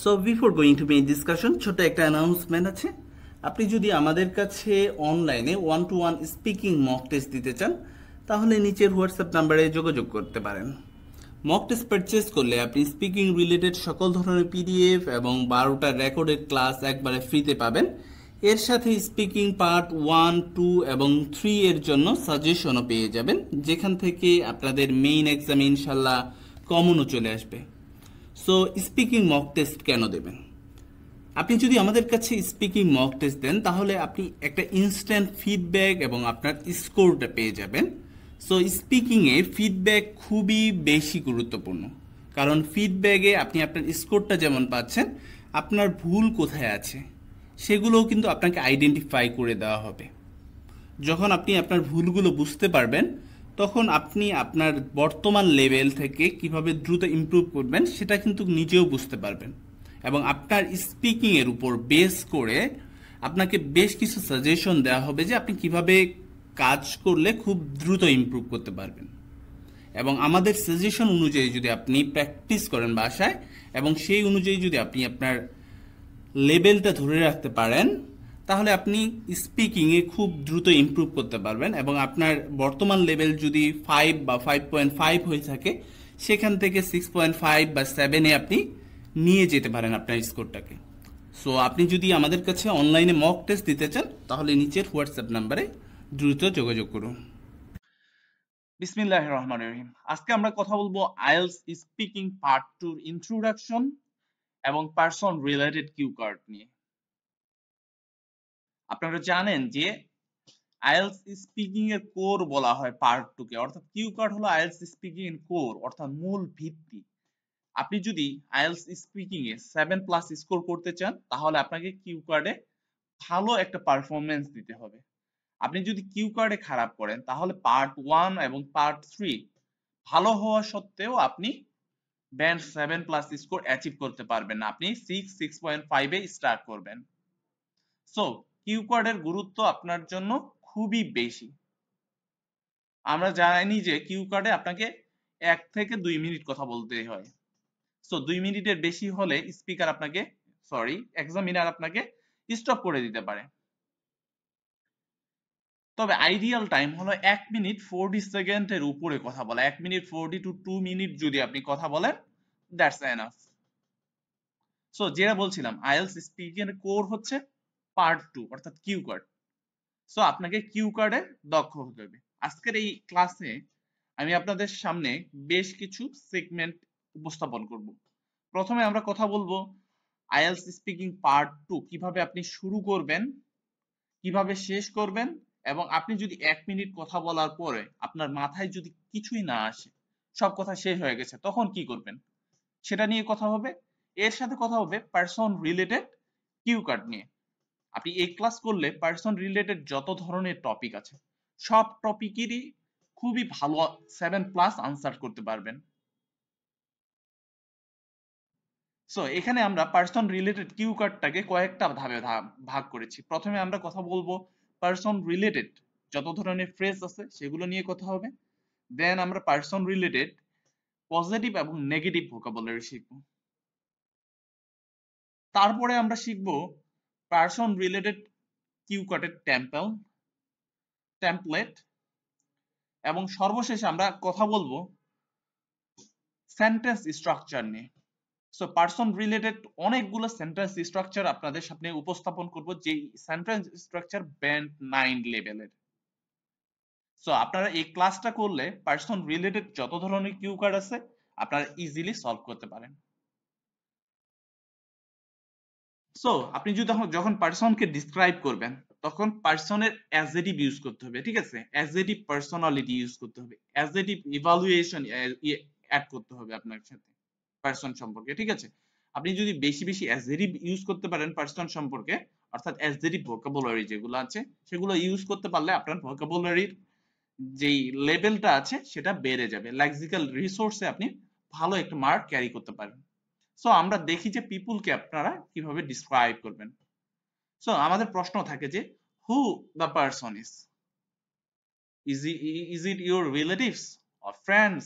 So before going to main discussion ছোট একটা announcement আছে আপনি যদি আমাদের কাছে অনলাইনে one to one speaking mock test দিতে চান তাহলে নিচের হোয়াটসঅ্যাপ নাম্বারে যোগাযোগ করতে পারেন মক টেস্ট পারচেস করলে আপনি স্পিকিং রিলেটেড সকল ধরনের পিডিএফ এবং বারোটা রেকর্ডেড ক্লাস একবারে ফ্রিতে পাবেন এর সাথে স্পিকিং পার্ট ওয়ান টু এবং থ্রি এর জন্য সাজেশনও পেয়ে যাবেন যেখান থেকে আপনাদের মেইন এক্সাম ইনশাল্লাহ কমনও চলে আসবে সো স্পিকিং মক টেস্ট কেন দেবেন আপনি যদি আমাদের কাছে স্পিকিং মক টেস্ট দেন তাহলে আপনি একটা ইনস্ট্যান্ট ফিডব্যাক এবং আপনার স্কোরটা পেয়ে যাবেন সো স্পিকিংয়ে ফিডব্যাক খুবই বেশি গুরুত্বপূর্ণ কারণ ফিডব্যাকে আপনি আপনার স্কোরটা যেমন পাচ্ছেন আপনার ভুল কোথায় আছে সেগুলোও কিন্তু আপনাকে আইডেন্টিফাই করে দেওয়া হবে যখন আপনি আপনার ভুলগুলো বুঝতে পারবেন তখন আপনি আপনার বর্তমান লেভেল থেকে কিভাবে দ্রুত ইম্প্রুভ করবেন সেটা কিন্তু নিজেও বুঝতে পারবেন এবং আপনার স্পিকিংয়ের উপর বেস করে আপনাকে বেশ কিছু সাজেশন দেওয়া হবে যে আপনি কিভাবে কাজ করলে খুব দ্রুত ইম্প্রুভ করতে পারবেন এবং আমাদের সাজেশন অনুযায়ী যদি আপনি প্র্যাকটিস করেন বাসায় এবং সেই অনুযায়ী যদি আপনি আপনার লেভেলটা ধরে রাখতে পারেন তাহলে আপনি স্পিকিংয়ে খুব দ্রুত ইম্প্রুভ করতে পারবেন এবং আপনার বর্তমান লেভেল যদি ফাইভ বা ফাইভ পয়েন্ট ফাইভ হয়ে থাকে সেখান থেকে সিক্স পয়েন্ট ফাইভ বা সেভেনে আপনি নিয়ে যেতে পারেন আপনার স্কোরটাকে সো আপনি যদি আমাদের কাছে অনলাইনে মক টেস্ট দিতে চান তাহলে নিচের হোয়াটসঅ্যাপ নাম্বারে দ্রুত যোগাযোগ করুন বিসমিল্লাহ রহমান রহিম আজকে আমরা কথা বলবো আইএলস স্পিকিং পার্ট টুর ইন্ট্রোডাকশন এবং পার্সন রিলেটেড কিউ কার্ড নিয়ে আপনারা জানেন যে আইএলস স্পিকিং এর কোর বলা হয় পার্ট টু কে অর্থাৎ কিউ কার্ড হলো আইএলস স্পিকিং এর কোর অর্থাৎ মূল ভিত্তি আপনি যদি আইএলস স্পিকিং এ 7 প্লাস স্কোর করতে চান তাহলে আপনাকে কিউ কার্ডে ভালো একটা পারফরম্যান্স দিতে হবে আপনি যদি কিউ কার্ডে খারাপ করেন তাহলে পার্ট 1 এবং পার্ট 3 ভালো হওয়া সত্ত্বেও আপনি ব্যান্ড 7 প্লাস স্কোর অ্যাচিভ করতে পারবেন না আপনি 6 6.5 এ স্টার্ট করবেন সো কিউকর্ডের গুরুত্ব আপনার জন্য খুবই বেশি আমরা জানি যে কিউকর্ডে আপনাকে এক থেকে দুই মিনিট কথা বলতে হয় সো দুই মিনিটের বেশি হলে স্পিকার আপনাকে সরি এক্সামিনার আপনাকে স্টপ করে দিতে পারে তবে আইডিয়াল টাইম হলো এক মিনিট ফোরটি সেকেন্ডের উপরে কথা বলা এক minute forty to two minute যদি আপনি কথা বলেন দ্যাটস এনাফ সো যেটা বলছিলাম আইএলস স্পিকিং এর কোর হচ্ছে পার্ট টু অর্থাৎ কিউ কার্ড সো আপনাকে কিউ কার্ডে দক্ষ হতে হবে আজকের এই ক্লাসে আমি আপনাদের সামনে বেশ কিছু সেগমেন্ট উপস্থাপন করব প্রথমে আমরা কথা বলবো আইএলস স্পিকিং পার্ট টু কিভাবে আপনি শুরু করবেন কিভাবে শেষ করবেন এবং আপনি যদি এক মিনিট কথা বলার পরে আপনার মাথায় যদি কিছুই না আসে সব কথা শেষ হয়ে গেছে তখন কি করবেন সেটা নিয়ে কথা হবে এর সাথে কথা হবে পার্সন রিলেটেড কিউ কার্ড নিয়ে আপনি এই ক্লাস করলে পার্সন রিলেটেড যত ধরনের টপিক আছে সব টপিকেরই খুবই ভালো সেভেন প্লাস আনসার করতে পারবেন সো এখানে আমরা পার্সন রিলেটেড কিউ কার্ডটাকে কয়েকটা ধাপে ভাগ করেছি প্রথমে আমরা কথা বলবো পার্সন রিলেটেড যত ধরনের ফ্রেজ আছে সেগুলো নিয়ে কথা হবে দেন আমরা পার্সন রিলেটেড পজিটিভ এবং নেগেটিভ ভোকাবুলারি শিখব তারপরে আমরা শিখবো person related কিউকটের টেম্পল টেম্পলেট এবং সর্বশেষ আমরা কথা বলবো সেন্টেন্স স্ট্রাকচার নিয়ে সো পার্সন রিলেটেড অনেকগুলো সেন্টেন্স স্ট্রাকচার আপনাদের সামনে উপস্থাপন করব যে সেন্টেন্স স্ট্রাকচার ব্যান্ড নাইন লেভেলের সো আপনারা এই ক্লাসটা করলে পার্সন রিলেটেড যত ধরনের কিউ কার্ড আছে আপনারা ইজিলি সলভ করতে পারেন সো আপনি যদি যখন পার্সনকে ডিসক্রাইব করবেন তখন পার্সনের অ্যাজেটিভ ইউজ করতে হবে ঠিক আছে অ্যাজেটিভ পার্সোনালিটি ইউজ করতে হবে অ্যাজেটিভ ইভালুয়েশন অ্যাড করতে হবে আপনার সাথে পার্সন সম্পর্কে ঠিক আছে আপনি যদি বেশি বেশি অ্যাজেটিভ ইউজ করতে পারেন পার্সন সম্পর্কে অর্থাৎ অ্যাজেটিভ ভোকাবুলারি যেগুলো আছে সেগুলো ইউজ করতে পারলে আপনার ভোকাবুলারির যেই লেভেলটা আছে সেটা বেড়ে যাবে লেক্সিক্যাল রিসোর্সে আপনি ভালো একটা মার্ক ক্যারি করতে পারেন সো আমরা দেখি যে পিপুলকে আপনারা কিভাবে ডিসক্রাইব করবেন সো আমাদের প্রশ্ন থাকে যে who the person is is it your relatives or friends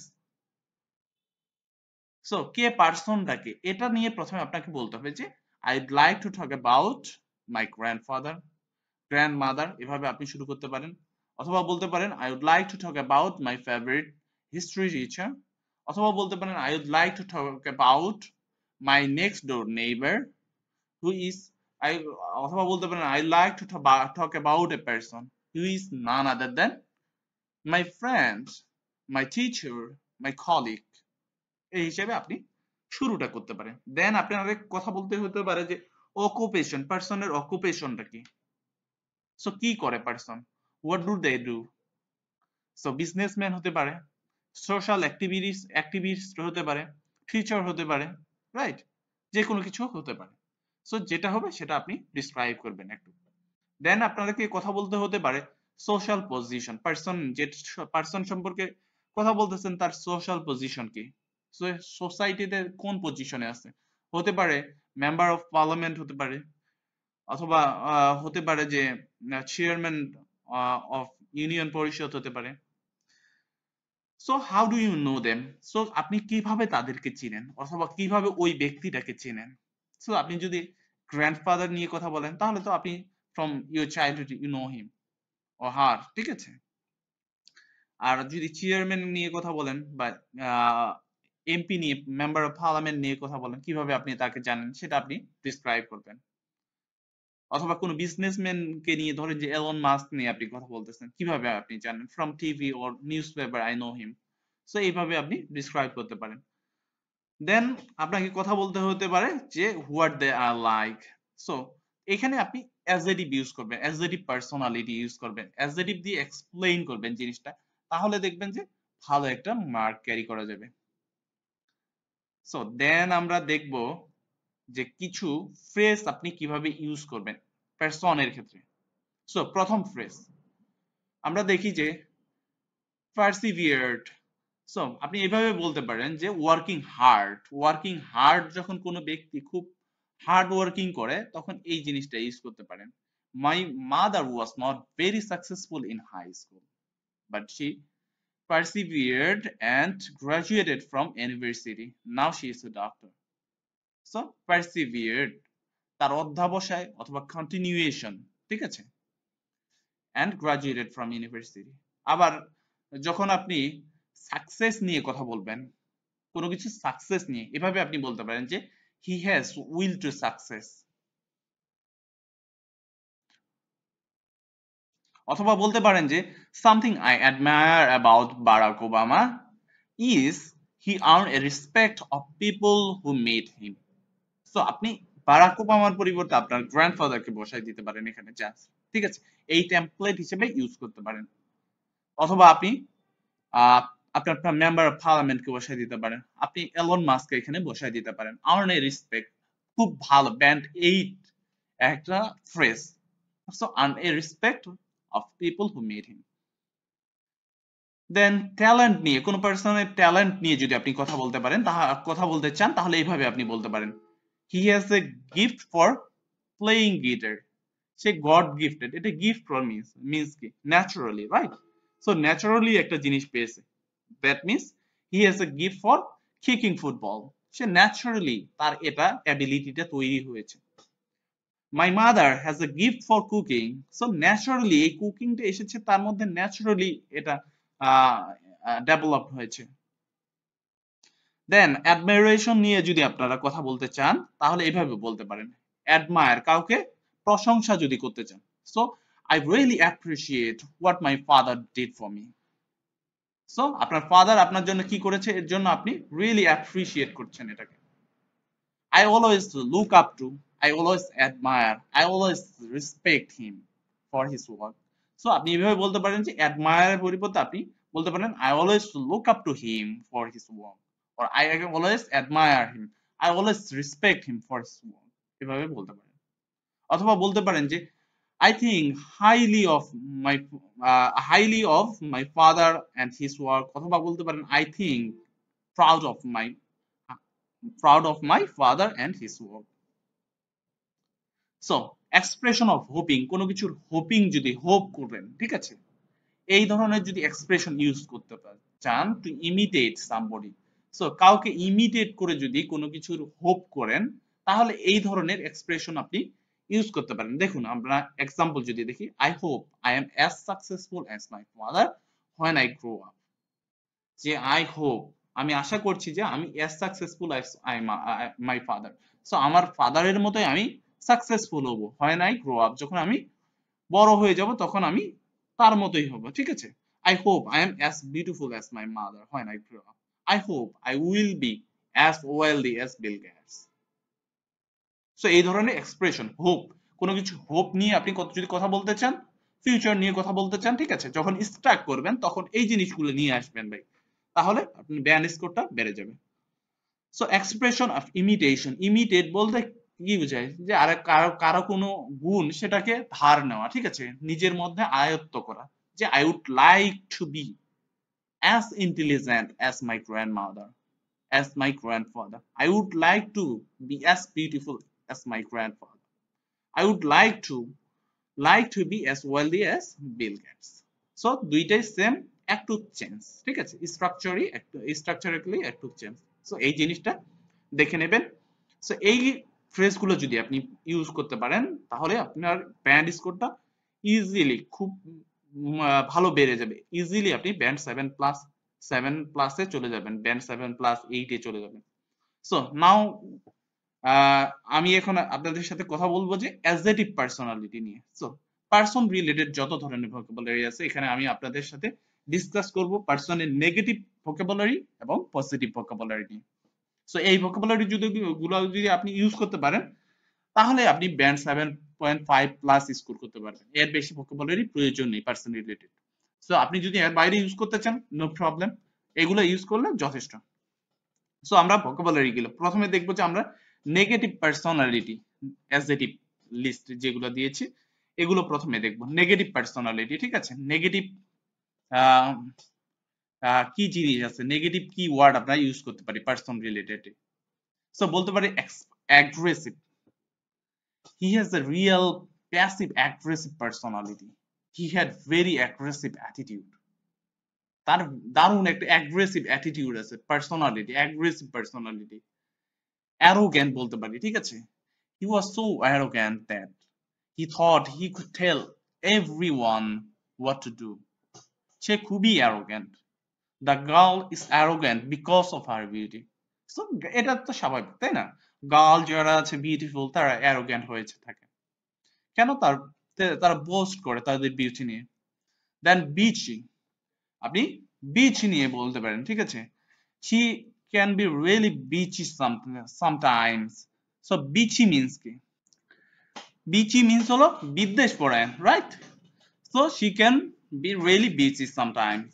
so কে পার্সনটাকে এটা নিয়ে প্রথমে আপনাকে বলতে হবে যে I like to talk about my grandfather grandmother এভাবে আপনি শুরু করতে পারেন অথবা বলতে পারেন I would like to talk about my favourite history teacher অথবা বলতে পারেন I would like to talk about my next door neighbour who is I অথবা বলতে পারেন I like to talk about a person who is none other than my friend my teacher my colleague এই হিসেবে আপনি শুরুটা করতে পারেন দেন আপনার কথা বলতে হতে পারে যে অকুপেশন পার্সনের অকুপেশনটা কি সো কি করে person what do they do so businessman হতে পারে সোশ্যাল অ্যাক্টিভিটিস অ্যাক্টিভিস্ট হতে পারে টিচার হতে পারে রাইট যে কোনো কিছু হতে পারে সো যেটা হবে সেটা আপনি ডিসক্রাইব করবেন একটু দেন আপনাদেরকে কথা বলতে হতে পারে সোশ্যাল পজিশন পার্সন যে পার্সন সম্পর্কে কথা বলতেছেন তার সোশ্যাল পজিশন কি সো সোসাইটিতে কোন পজিশনে আছে হতে পারে মেম্বার অফ পার্লামেন্ট হতে পারে অথবা হতে পারে যে চেয়ারম্যান অফ ইউনিয়ন পরিষদ হতে পারে so how do you know them so আপনি কিভাবে তাদেরকে চিনেন অথবা কিভাবে ওই ব্যক্তিটাকে চিনেন সো আপনি যদি গ্র্যান্ডফাদার নিয়ে কথা বলেন তাহলে তো আপনি from your childhood you know him or her ঠিক আছে আর যদি চেয়ারম্যান নিয়ে কথা বলেন বা এমপি নিয়ে মেম্বার অফ পার্লামেন্ট নিয়ে কথা বলেন কিভাবে আপনি তাকে জানেন সেটা আপনি ডিসক্রাইব করবেন অথবা কোনো কে নিয়ে ধরেন যে এলন মাস্ক নিয়ে আপনি কথা বলতেছেন কিভাবে আপনি জানেন from TV or newspaper I know him so এইভাবে আপনি ডিসক্রাইব করতে পারেন দেন আপনাকে কথা বলতে হতে পারে যে what they are like so এখানে আপনি অ্যাজেটিভ ইউজ করবেন অ্যাজেটিভ পার্সোনালিটি ইউজ করবেন অ্যাজেটিভ দিয়ে এক্সপ্লেইন করবেন জিনিসটা তাহলে দেখবেন যে ভালো একটা মার্ক ক্যারি করা যাবে সো দেন আমরা দেখব যে কিছু ফ্রেস আপনি কিভাবে ইউজ করবেন পার্সনের ক্ষেত্রে সো প্রথম ফ্রেস আমরা দেখি যে পার্সিভিয়ার্ড সো আপনি এভাবে বলতে পারেন যে ওয়ার্কিং হার্ড ওয়ার্কিং হার্ড যখন কোনো ব্যক্তি খুব হার্ড ওয়ার্কিং করে তখন এই জিনিসটা ইউজ করতে পারেন my mother was not very successful in high school but she persevered and graduated from university now she is a doctor. So persevered তার অধ্যাবসায় অথবা কন্টিনিউয়েশন ঠিক আছে অ্যান্ড গ্রাজুয়েটেড ফ্রম ইউনিভার্সিটি আবার যখন আপনি সাকসেস নিয়ে কথা বলবেন কোনো কিছু সাকসেস নিয়ে এভাবে আপনি বলতে পারেন যে he has will to success অথবা বলতে পারেন যে something I admire about Barack Obama is he earn a respect of people who made him so আপনি বারাক ওবামার পরিবর্তে আপনার গ্র্যান্ডফাদারকে বসাই দিতে পারেন এখানে চান্স ঠিক আছে এই টেমপ্লেট হিসেবে ইউজ করতে পারেন অথবা আপনি আপনার আপনার মেম্বার অফ পার্লামেন্টকে বসাই দিতে পারেন আপনি এলন মাস্ককে এখানে বসাই দিতে পারেন আর্ন এ রেসপেক্ট খুব ভালো ব্যান্ড এইট একটা phrase so earn a respect of people who made him then talent নিয়ে কোনো পার্সনের ট্যালেন্ট নিয়ে যদি আপনি কথা বলতে পারেন তাহা কথা বলতে চান তাহলে এইভাবে আপনি বলতে পারেন he has a gift for playing guitar সে গড গিফটেড এটা গিফট ফর মিন্স মিন্স কি ন্যাচারালি রাইট সো ন্যাচারালি একটা জিনিস পেয়েছে that means he has a gift for kicking football সে ন্যাচারালি তার এটা অ্যাবিলিটিটা তৈরি হয়েছে my mother has a gift for cooking so naturally এই কুকিংটা এসেছে তার মধ্যে ন্যাচারালি এটা ডেভেলপ হয়েছে দেন অ্যাডমাইরেশন নিয়ে যদি আপনারা কথা বলতে চান তাহলে এভাবে বলতে পারেন অ্যাডমায়ার কাউকে প্রশংসা যদি করতে চান so I really appreciate what my father did for me so আপনার ফাদার আপনার জন্য কি করেছে এর জন্য আপনি রিয়েলি অ্যাপ্রিসিয়েট করছেন এটাকে I always look up to I always admire I always respect him for his work so আপনি এভাবে বলতে পারেন যে অ্যাডমায়ারের পরিবর্তে আপনি বলতে পারেন I always look up to him for his work or I always admire him I always respect him for his work এভাবে বলতে পারেন অথবা বলতে পারেন যে I think highly of my uh, highly of my father and his work অথবা বলতে পারেন I think proud of my proud of my father and his work so expression of hoping কোনো কিছুর হোপিং যদি হোপ করেন ঠিক আছে এই ধরনের যদি এক্সপ্রেশন ইউজ করতে চান টু ইমিটেট সামবডি সো কাউকে ইমিডিয়েট করে যদি কোনো কিছুর হোপ করেন তাহলে এই ধরনের এক্সপ্রেশন আপনি ইউজ করতে পারেন দেখুন আমরা এক্সাম্পল যদি দেখি I hope I am as successful as my father when I grow up যে আই হোপ আমি আশা করছি যে আমি as successful as I my father so আমার ফাদারের মতোই আমি সাকসেসফুল হব হয় নাই গ্রো আপ যখন আমি বড় হয়ে যাব তখন আমি তার মতোই হব ঠিক আছে I hope I am as beautiful as my mother হয় নাই grow up I hope I will be as wealthy as Bill Gates. So এই ধরনের এক্সপ্রেশন হোপ কোনো কিছু হোপ নিয়ে আপনি কত যদি কথা বলতে চান ফিউচার নিয়ে কথা বলতে চান ঠিক আছে যখন স্টার্ট করবেন তখন এই জিনিসগুলো নিয়ে আসবেন ভাই তাহলে আপনি ব্যান স্কোরটা বেড়ে যাবে so expression of imitation imitate বলতে কি বোঝায় যে আর কারো কারো কোনো গুণ সেটাকে ধার নেওয়া ঠিক আছে নিজের মধ্যে আয়ত্ত করা যে I would like to be as intelligent as my grandmother, as my grandfather. I would like to be as beautiful as my grandfather. I would like to like to be as wealthy as Bill Gates. So do it is same act দুইটাই same একটু change ঠিক আছে স্ট্রাকচারই structurally একটু change so এই even. So a phrase এই jodi apni use korte paren tahole apnar band score ta easily khub ভালো বেড়ে যাবে ইজিলি আপনি ব্যান্ড সেভেন প্লাস সেভেন প্লাসে চলে যাবেন ব্যান্ড সেভেন প্লাস এইটে চলে যাবেন সো নাও আমি এখন আপনাদের সাথে কথা বলবো যে অ্যাজেটিভ পার্সোনালিটি নিয়ে সো পার্সন রিলেটেড যত ধরনের ভোকাবুলারি আছে এখানে আমি আপনাদের সাথে ডিসকাস করব পার্সনের নেগেটিভ ভোকাবুলারি এবং পজিটিভ ভোকাবুলারি নিয়ে সো এই ভোকাবুলারি যদি গুলো যদি আপনি ইউজ করতে পারেন তাহলে আপনি band seven point plus score করতে পারবেন এর বেশি ভোকাবুলারি প্রয়োজন নেই পার্সন রিলেটেড সো আপনি যদি এর বাইরে ইউজ করতে চান নো প্রবলেম এগুলো ইউজ করলে যথেষ্ট সো আমরা ভোকাবুলারি গুলো প্রথমে যে আমরা নেগেটিভ পার্সোনালিটি লিস্ট যেগুলো দিয়েছি এগুলো প্রথমে দেখবো নেগেটিভ পার্সোনালিটি ঠিক আছে নেগেটিভ কি জিনিস আছে নেগেটিভ কি ওয়ার্ড আমরা ইউজ করতে পারি পার্সন রিলেটেড সো বলতে পারি aggressive he has a real passive aggressive personality he had very aggressive attitude তার দারুণ একটা অ্যাগ্রেসিভ অ্যাটিটিউড আছে পার্সোনালিটি অ্যাগ্রেসিভ পার্সোনালিটি অ্যারোগ্যান বলতে পারি ঠিক আছে he was so arrogant that he thought he could tell everyone what to do সে খুবই arrogant the girl is arrogant because of her beauty so এটা তো স্বাভাবিক তাই না গার্ল যারা আছে বিউটিফুল তারা অ্যারোগ্যান্ট হয়েছে থাকে কেন তার তারা বোস্ট করে তাদের বিউটি নিয়ে দেন বিচিং আপনি বিচ নিয়ে বলতে পারেন ঠিক আছে she can be really bitchy sometimes so bitchy means কি bitchy means হলো বিদ্বেষ পরায়ণ right so she can be really bitchy sometimes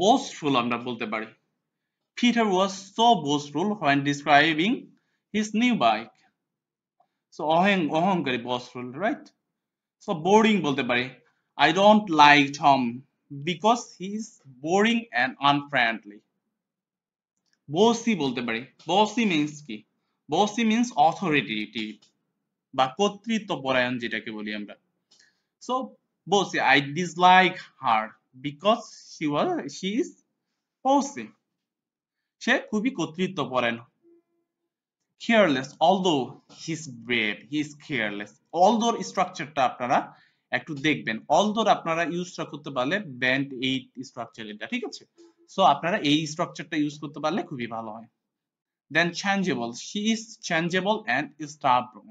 boastful আমরা বলতে পারি Peter was so boastful when describing his new bike so ohang ohang kari boastful right so boring bolte pare. i don't like tom because he is boring and unfriendly bossy bolte pare. bossy means ki. bossy means authoritative বা কর্তৃত্বপরায়ণ যেটাকে বলি আমরা so bossy i dislike her because she was she is bossy সে খুবই কর্তৃত্বপরায়ণ careless although he's brave he's careless although স্ট্রাকচারটা আপনারা একটু দেখবেন although আপনারা ইউজটা করতে পারলে ব্যান্ড এইট স্ট্রাকচার এটা ঠিক আছে সো আপনারা এই স্ট্রাকচারটা ইউজ করতে পারলে খুবই ভালো হয় দেন changeable she is changeable and stubborn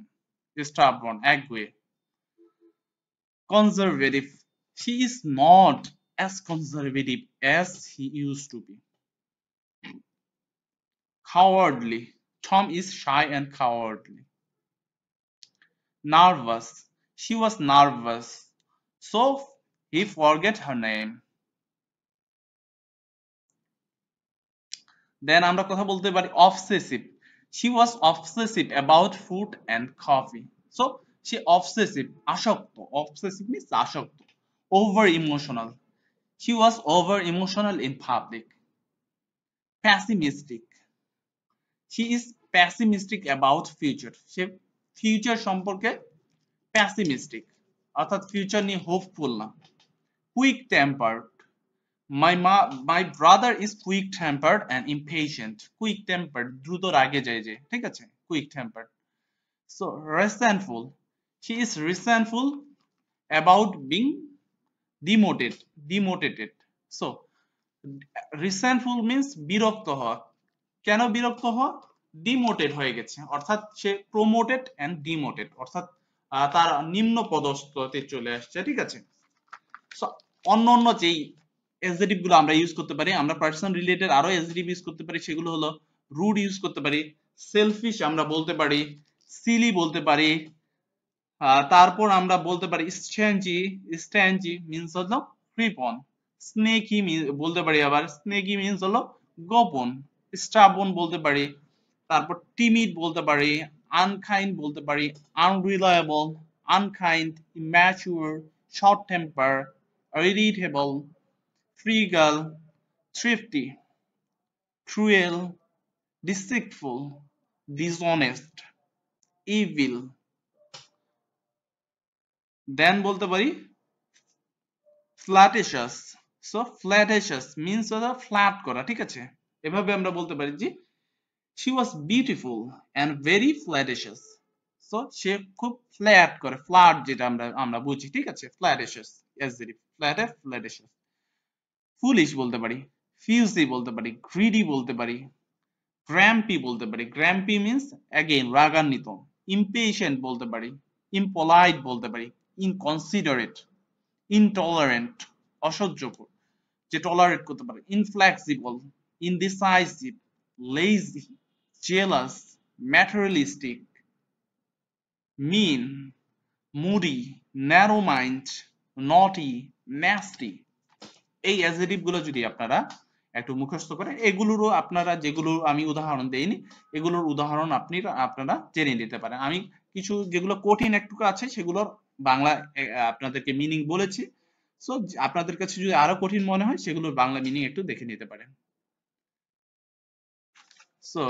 stubborn একগুয়ে conservative she is not as conservative as he used to be cowardly Tom is shy and cowardly. Nervous. She was nervous. So he forget her name. Then আমরা কথা বলতে পারি obsessive. She was obsessive about food and coffee. So she obsessive, Ashokto. Obsessive means ashokto. Over emotional. She was over emotional in public. Pessimistic. She is pessimistic about future সে future সম্পর্কে pessimistic অর্থাৎ future নিয়ে hopeful না quick tempered my ma my brother is quick tempered and impatient quick tempered দ্রুত রাগে যায় যে ঠিক আছে quick tempered so resentful she is resentful about being demoted demoted so resentful means বিরক্ত হওয়া কেন বিরক্ত হ ডিমোটেড হয়ে গেছে অর্থাৎ সে প্রমোটেড এন্ড ডিমোটেড অর্থাৎ তার নিম্ন পদস্থতে চলে আসছে ঠিক আছে অন্য অন্য যেই অ্যাডজেটিভ গুলো আমরা ইউজ করতে পারি আমরা পার্সন রিলেটেড আরো অ্যাডজেটিভ ইউজ করতে পারি সেগুলো হলো রুড ইউজ করতে পারি সেলফিশ আমরা বলতে পারি সিলি বলতে পারি তারপর আমরা বলতে পারি স্ট্যাঞ্জি স্ট্যাঞ্জি মিনস হলো কৃপন স্নেকি বলতে পারি আবার স্নেকি মিনস হলো গোপন স্টাবন বলতে পারি তারপর টিমিড বলতে পারি আনকাইন্ড বলতে পারি unreliable unkind immature short temper irritable frugal thrifty cruel deceitful dishonest evil then বলতে পারি flirtatious so flirtatious means হলো ফ্ল্যাট করা ঠিক আছে এভাবে আমরা বলতে পারি যে she was beautiful and very flirtatious সো সে খুব ফ্ল্যাট করে ফ্লার্ট যেটা আমরা আমরা বুঝি ঠিক আছে ফ্ল্যাটিশাস এস যেটি ফ্ল্যাট ফ্ল্যাটিশাস ফুলিশ বলতে পারি ফিউজি বলতে পারি গ্রিডি বলতে পারি গ্র্যাম্পি বলতে পারি গ্র্যাম্পি মিন্স অ্যাগেইন রাগান্বিত ইম্পেশেন্ট বলতে পারি ইম্পোলাইট বলতে পারি ইনকনসিডারেট ইনটলারেন্ট অসহ্যকর যে টলারেট করতে পারে inflexible indecisive, lazy, jealous, materialistic, mean, moody, narrow mind, naughty, nasty এই অ্যাজেটিভ গুলো যদি আপনারা একটু মুখস্থ করে এগুলোরও আপনারা যেগুলো আমি উদাহরণ দেইনি এগুলোর উদাহরণ আপনি আপনারা জেনে নিতে পারেন আমি কিছু যেগুলো কঠিন একটু আছে সেগুলোর বাংলা আপনাদেরকে মিনিং বলেছি সো আপনাদের কাছে যদি আরো কঠিন মনে হয় সেগুলোর বাংলা মিনিং একটু দেখে নিতে পারেন So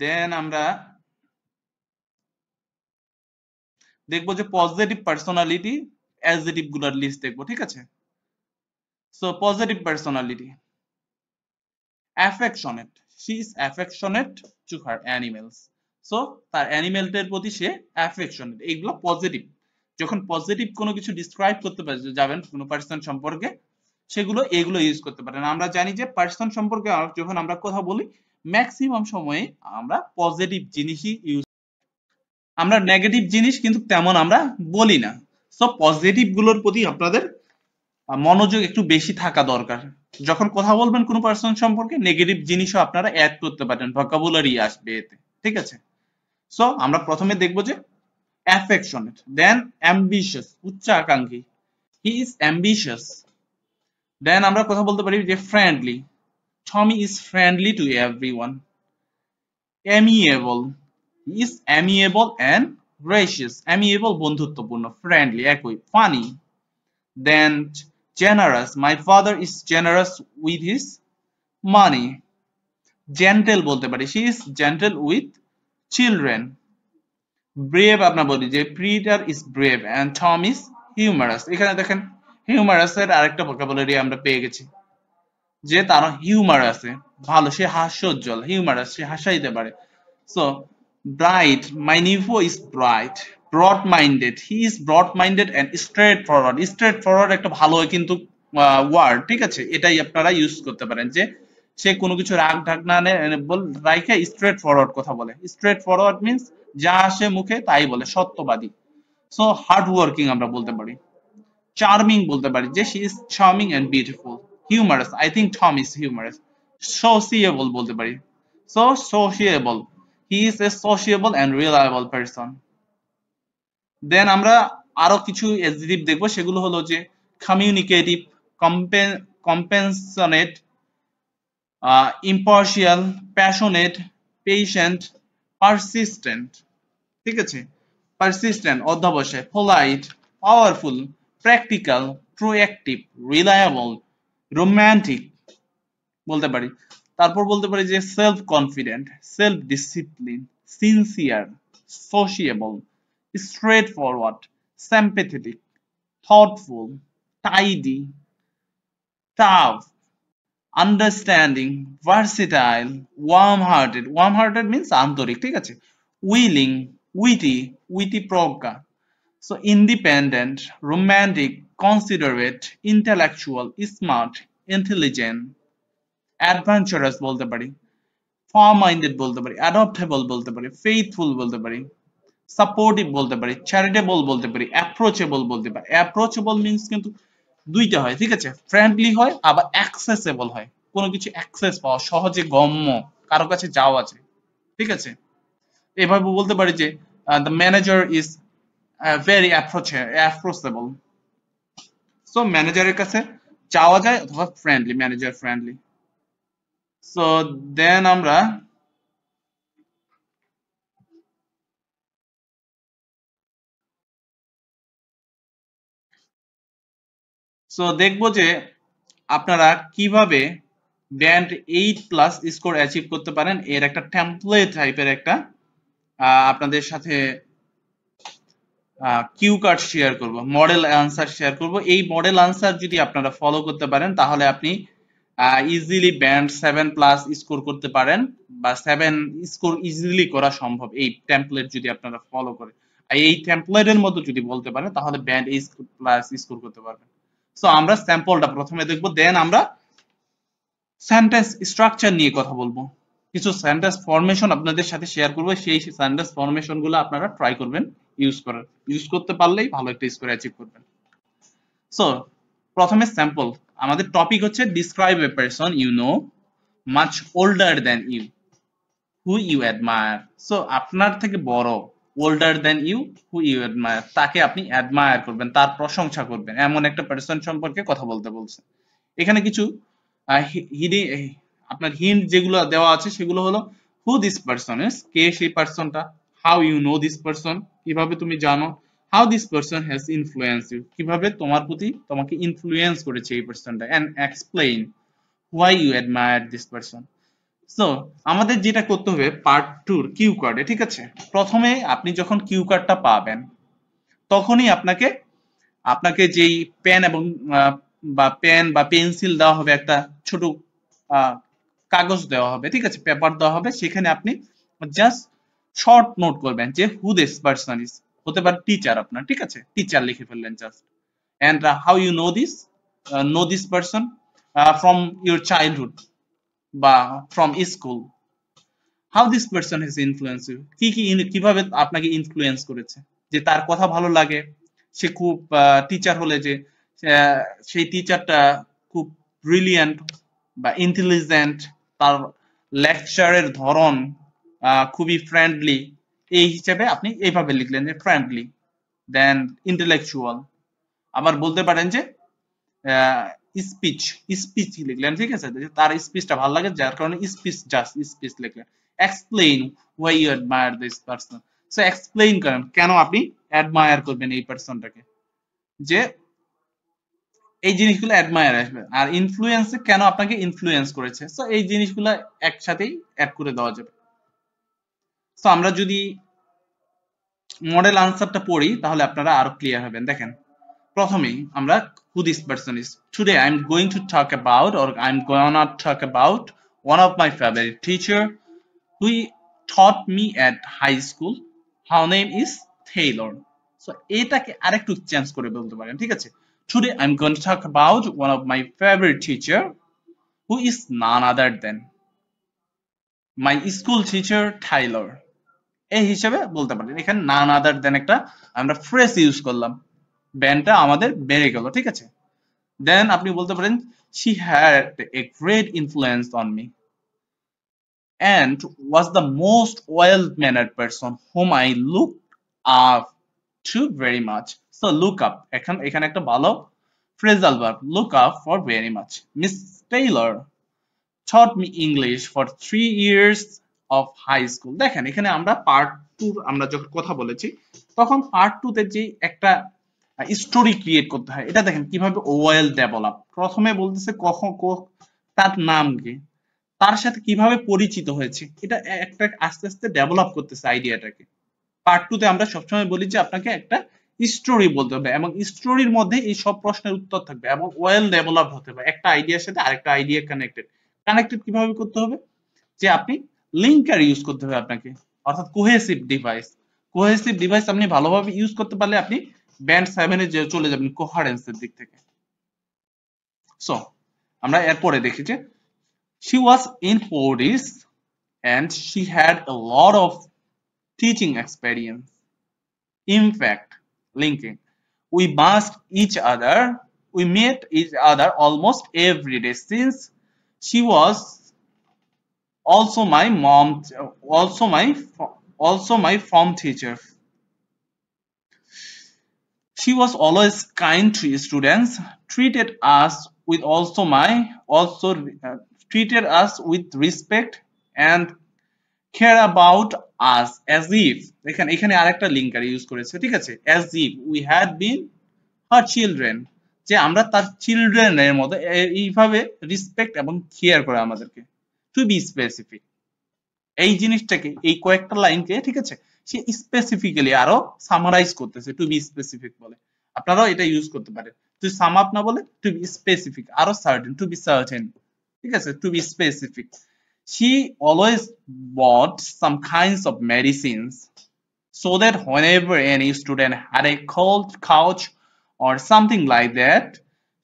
দেন আমরা দেখব যে পজিটিভ পার্সোনালিটি অ্যাডজেটিভ গুলার লিস্ট দেখব ঠিক আছে so positive personality affectionate she is affectionate to her animals so তার অ্যানিমেলটার প্রতি সে অ্যাফেকশনেট এইগুলো পজিটিভ যখন পজিটিভ কোনো কিছু ডিসক্রাইব করতে যাবেন কোনো পার্সন সম্পর্কে সেগুলো এগুলো ইউজ করতে পারেন আমরা জানি যে পার্সন সম্পর্কে যখন আমরা কথা বলি ম্যাক্সিমাম সময়ে আমরা পজিটিভ জিনিসই ইউজ আমরা নেগেটিভ জিনিস কিন্তু তেমন আমরা বলি না সো পজিটিভ গুলোর প্রতি আপনাদের মনোযোগ একটু বেশি থাকা দরকার যখন কথা বলবেন কোনো পার্সন সম্পর্কে নেগেটিভ জিনিসও আপনারা অ্যাড করতে পারেন ভকাবুলারি আসবে এতে ঠিক আছে সো আমরা প্রথমে দেখবো যে affectionate then ambitious উচ্চ আকাঙ্ক্ষী he is ambitious then আমরা কথা বলতে পারি যে friendly Tommy is friendly to everyone amiable he is amiable and gracious amiable বন্ধুত্বপূর্ণ friendly একই funny then generous my father is generous with his money gentle বলতে পারি she is gentle with children brave আমরা বলি যে Peter is brave and Tom is humorous এখানে দেখেন humorous এর আরেকটা ভোকাবুলারি আমরা পেয়ে গেছি যে তার হিউমার আছে ভালো সে হাস্যোজ্জ্বল আছে সে হাসাইতে পারে so bright my nephew is bright broad minded he is broad minded and straightforward straightforward একটা ভালো কিন্তু ওয়ার্ড ঠিক আছে এটাই আপনারা ইউজ করতে পারেন যে সে কোনো কিছু রাগ ঢাক না নেয় রাইখে স্ট্রেট ফরওয়ার্ড কথা বলে স্ট্রেট ফরওয়ার্ড মিনস যা আসে মুখে তাই বলে সত্যবাদী সো হার্ড ওয়ার্কিং আমরা বলতে পারি চার্মিং বলতে পারি যে she is charming and beautiful humorous I think Tom is humorous sociable বলতে পারি so sociable he is a sociable and reliable person then আমরা আরো কিছু এডজেটিভ দেখব সেগুলো হলো যে communicative compassionate impartial passionate patient persistent ঠিক আছে পারসিস্টেন্ট অধ্যাবসায় polite powerful practical proactive reliable romantic বলতে পারি তারপর বলতে পারি যে self confident self discipline sincere sociable straightforward sympathetic, thoughtful, tidy, tough, understanding versatile warm hearted warm hearted means আন্তরিক ঠিক আছে উইলিং উইটি উইটি প্রজ্ঞা so independent romantic considerate intellectual smart intelligent adventurous বলতে পারি ফার মাইন্ডেড বলতে পারি অ্যাডপ্টেবল বলতে পারি ফেইথফুল বলতে পারি সাপোর্টিভ বলতে পারি চ্যারিটেবল বলতে পারি অ্যাপ্রোচেবল বলতে পারি অ্যাপ্রোচেবল মিনস কিন্তু দুইটা হয় ঠিক আছে ফ্রেন্ডলি হয় আবার অ্যাক্সেসেবল হয় কোনো কিছু অ্যাক্সেস পাওয়া সহজে গম্য কারো কাছে যাওয়া আছে ঠিক আছে এভাবে বলতে পারি যে the manager is very approachable so ম্যানেজারের কাছে যাওয়া যায় অথবা friendly manager friendly so then আমরা সো দেখবো যে আপনারা কিভাবে band eight plus score achieve করতে পারেন এর একটা টেমপ্লেট টাইপের একটা আপনাদের সাথে কিউ কার্ড শেয়ার করব মডেল আনসার শেয়ার করব এই মডেল আনসার যদি আপনারা ফলো করতে পারেন তাহলে আপনি easily band seven plus score করতে পারেন বা সেভেন স্কোর ইজিলি করা সম্ভব এই টেমপ্লেট যদি আপনারা ফলো করেন এই টেমপ্লেটের মতো যদি বলতে পারেন তাহলে ব্যান্ড এইট প্লাস স্কোর করতে পারবেন সো আমরা স্যাম্পলটা প্রথমে দেখব দেন আমরা সেন্টেন্স স্ট্রাকচার নিয়ে কথা বলবো কিছু সেন্টেন্স ফরমেশন আপনাদের সাথে শেয়ার করবো সেই সেন্টেন্স ফরমেশন গুলো আপনারা ট্রাই করবেন ইউজ করার ইউজ করতে পারলেই ভালো একটা স্কোর অ্যাচিভ করবেন সো প্রথমে স্যাম্পল আমাদের টপিক হচ্ছে describe a person you know much older than you who you admire so আপনার থেকে বড় older than you who you admire তাকে আপনি অ্যাডমায়ার করবেন তার প্রশংসা করবেন এমন একটা পার্সন সম্পর্কে কথা বলতে বলছেন এখানে কিছু আপনার হিন্ট যেগুলো দেওয়া আছে সেগুলো হলো হু দিস পার্সন ইজ কে সেই পার্সনটা how you know this person কিভাবে তুমি জানো how this person has influence you কিভাবে তোমার প্রতি তোমাকে ইনফ্লুয়েন্স করেছে এই পার্সনটা and explain why you admire this person so আমাদের যেটা করতে হবে পার্ট টুর কিউ কার্ডে ঠিক আছে প্রথমে আপনি যখন কিউ কার্ডটা পাবেন তখনই আপনাকে আপনাকে যেই পেন এবং বা পেন বা পেন্সিল দেওয়া হবে একটা ছোট কাগজ দেওয়া হবে ঠিক আছে পেপার দেওয়া হবে সেখানে আপনি জাস্ট শর্ট নোট করবেন যে হু দিস পার্সন ইজ হতে পারে টিচার আপনার ঠিক আছে টিচার লিখে ফেললেন just and how you know this no this person from your childhood বা from school how this person has influence you কি কি কিভাবে আপনাকে ইনফ্লুয়েন্স করেছে যে তার কথা ভালো লাগে সে খুব টিচার হলে যে সেই টিচারটা খুব ব্রিলিয়েন্ট বা ইন্টেলিজেন্ট তার লেকচারের ধরন খুবই ফ্রেন্ডলি এই হিসেবে আপনি এইভাবে লিখলেন যে ফ্রেন্ডলি দেন ইন্টেলেকচুয়াল আবার বলতে পারেন যে স্পিচ স্পিচ লিখলেন ঠিক আছে তার স্পিচটা ভালো লাগে যার কারণে স্পিচ জাস্ট স্পিচ লিখলেন explain why you admire this person so explain করেন কেন আপনি অ্যাডমায়ার করবেন এই পারসনটাকে যে এই জিনিসগুলো অ্যাডমায়ার আসবে আর ইনফ্লুয়েন্স কেন আপনাকে ইনফ্লুয়েন্স করেছে সো এই জিনিসগুলো একসাথেই অ্যাড করে দেওয়া যাবে সো আমরা যদি মডেল আনসারটা পড়ি তাহলে আপনারা আরো ক্লিয়ার হবেন দেখেন প্রথমেই আমরা who this person is. Today I'm going to talk about or I'm gonna talk about one of my favorite teacher who taught me at high school. Her name is Taylor. So এটাকে আরেকটু change করে বলতে পারেন ঠিক আছে today I am going to talk about one of my favourite teacher who is none other than my school teacher Taylor এই হিসেবে বলতে পারেন এখানে নান আদার দেন একটা আমরা ফ্রেস ইউজ করলাম ব্যানটা আমাদের বেড়ে গেল ঠিক আছে দেন আপনি বলতে পারেন she had a great influence on me and was the most well mannered person whom I look up to very much so look up এখন এখানে একটা ভালো phrasal verb look up for very much Miss Taylor taught me English for three years of high school. দেখেন এখানে আমরা part two আমরা যখন কথা বলেছি তখন পার্ট টু তে যে একটা স্টোরি ক্রিয়েট করতে হয় এটা দেখেন কিভাবে ওয়েল ডেভেলপ প্রথমে বলতেছে কখন তার নাম কি তার সাথে কিভাবে পরিচিত হয়েছে এটা একটা আস্তে আস্তে ডেভেলপ করতেছে আইডিয়াটাকে পার্ট টু তে আমরা সবসময় বলি যে আপনাকে একটা স্টোরি বলতে হবে এবং স্টোরির মধ্যে এই সব প্রশ্নের উত্তর থাকবে এবং ওয়েল ডেভেলপ হতে হবে একটা আইডিয়ার সাথে আরেকটা আইডিয়া কানেক্টেড কানেক্টেড কিভাবে করতে হবে যে আপনি লিঙ্কার ইউজ করতে হবে আপনাকে অর্থাৎ কোহেসিভ ডিভাইস কোহেসিভ ডিভাইস আপনি ভালোভাবে ইউজ করতে পারলে আপনি ব্যান্ড সেভেনে যে চলে যাবেন কোহারেন্সের দিক থেকে সো আমরা এরপরে দেখি যে she was in Polish and she had a lot of teaching experience. In fact, linking, we must each other, we met each other almost every day since she was also my mom, also my, also my form teacher. She was always kind to students, treated us with also my also uh, treated us with respect and care about us as if এখানে এখানে আরেকটা linker use করেছে ঠিক আছে as if we had been her children যে আমরা তার children এর মতো এইভাবে রিসপেক্ট এবং কেয়ার করে আমাদেরকে টু বি স্পেসিফিক এই জিনিসটাকে এই কয়েকটা লাইনকে ঠিক আছে সে স্পেসিফিক্যালি আরো সামারাইজ করতেছে টু বি স্পেসিফিক বলে আপনারাও এটা ইউজ করতে পারেন টু সাম আপ না বলে টু বি স্পেসিফিক আরো সার্টেন টু বি সার্টেন ঠিক আছে to be specific she always bought some kinds of medicines so that whenever any student had a cold cough, or something like that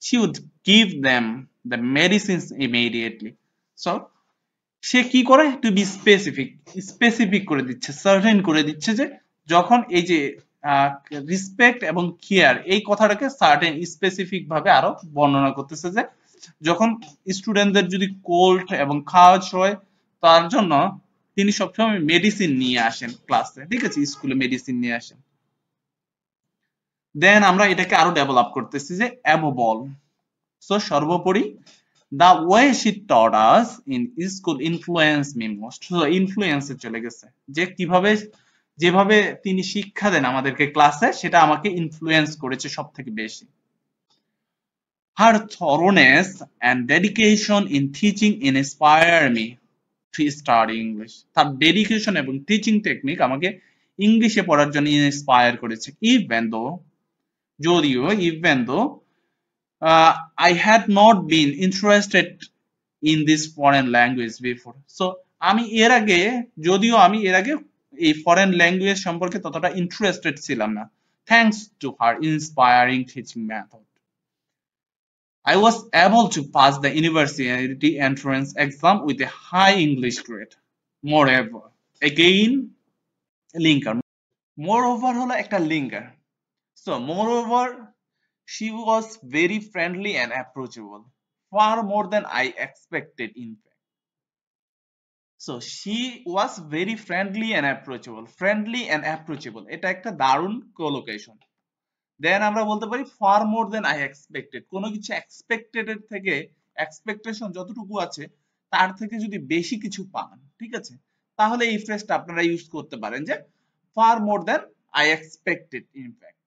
she would give them the medicines immediately so সে কি করে two be specific specific করে দিচ্ছে certain করে দিচ্ছে যে যখন এই যে রিসপেক্ট এবং কেয়ার এই কথাটাকে সার্টেন স্পেসিফিক ভাবে আরো বর্ণনা করতেছে যে যখন স্টুডেন্টদের যদি কোল্ড এবং খাওয়াজ হয় তার জন্য তিনি সবসময় মেডিসিন নিয়ে আসেন ক্লাসে ঠিক আছে স্কুলে মেডিসিন নিয়ে আসেন দেন আমরা এটাকে আরো ডেভেলপ করতেছি যে অ্যাবোবল সো সর্বোপরি the way she taught us in school influence me most so ইনফ্লুয়েন্সে চলে গেছে যে কিভাবে যেভাবে তিনি শিক্ষা দেন আমাদেরকে ক্লাসে সেটা আমাকে ইনফ্লুয়েন্স করেছে সব থেকে বেশি her thoroughness and dedication in teaching inspire me to study English তার ডেডিকেশন এবং টিচিং টেকনিক আমাকে ইংলিশে পড়ার জন্য ইন্সপায়ার করেছে ইভেন দো যদিও even though uh, I had not been interested in this foreign language before. So আমি এর আগে যদিও আমি এর আগে এই foreign language, সম্পর্কে ততটা ইন্টারেস্টেড ছিলাম না Thanks to her inspiring teaching method, I was able to pass the university entrance exam with a high English grade. Moreover, again, linker. Moreover হলো একটা linker. So, moreover She was very friendly and approachable, far more than I expected, in fact. So she was very friendly and approachable. Friendly and approachable. এটা একটা দারুণ collocation দেন আমরা বলতে পারি far more than I expected কোনো কিছু expected এর থেকে এক্সপেকটেশন যতটুকু আছে তার থেকে যদি বেশি কিছু পান ঠিক আছে তাহলে এই ফ্রেজটা আপনারা ইউজ করতে পারেন যে far more than I expected in fact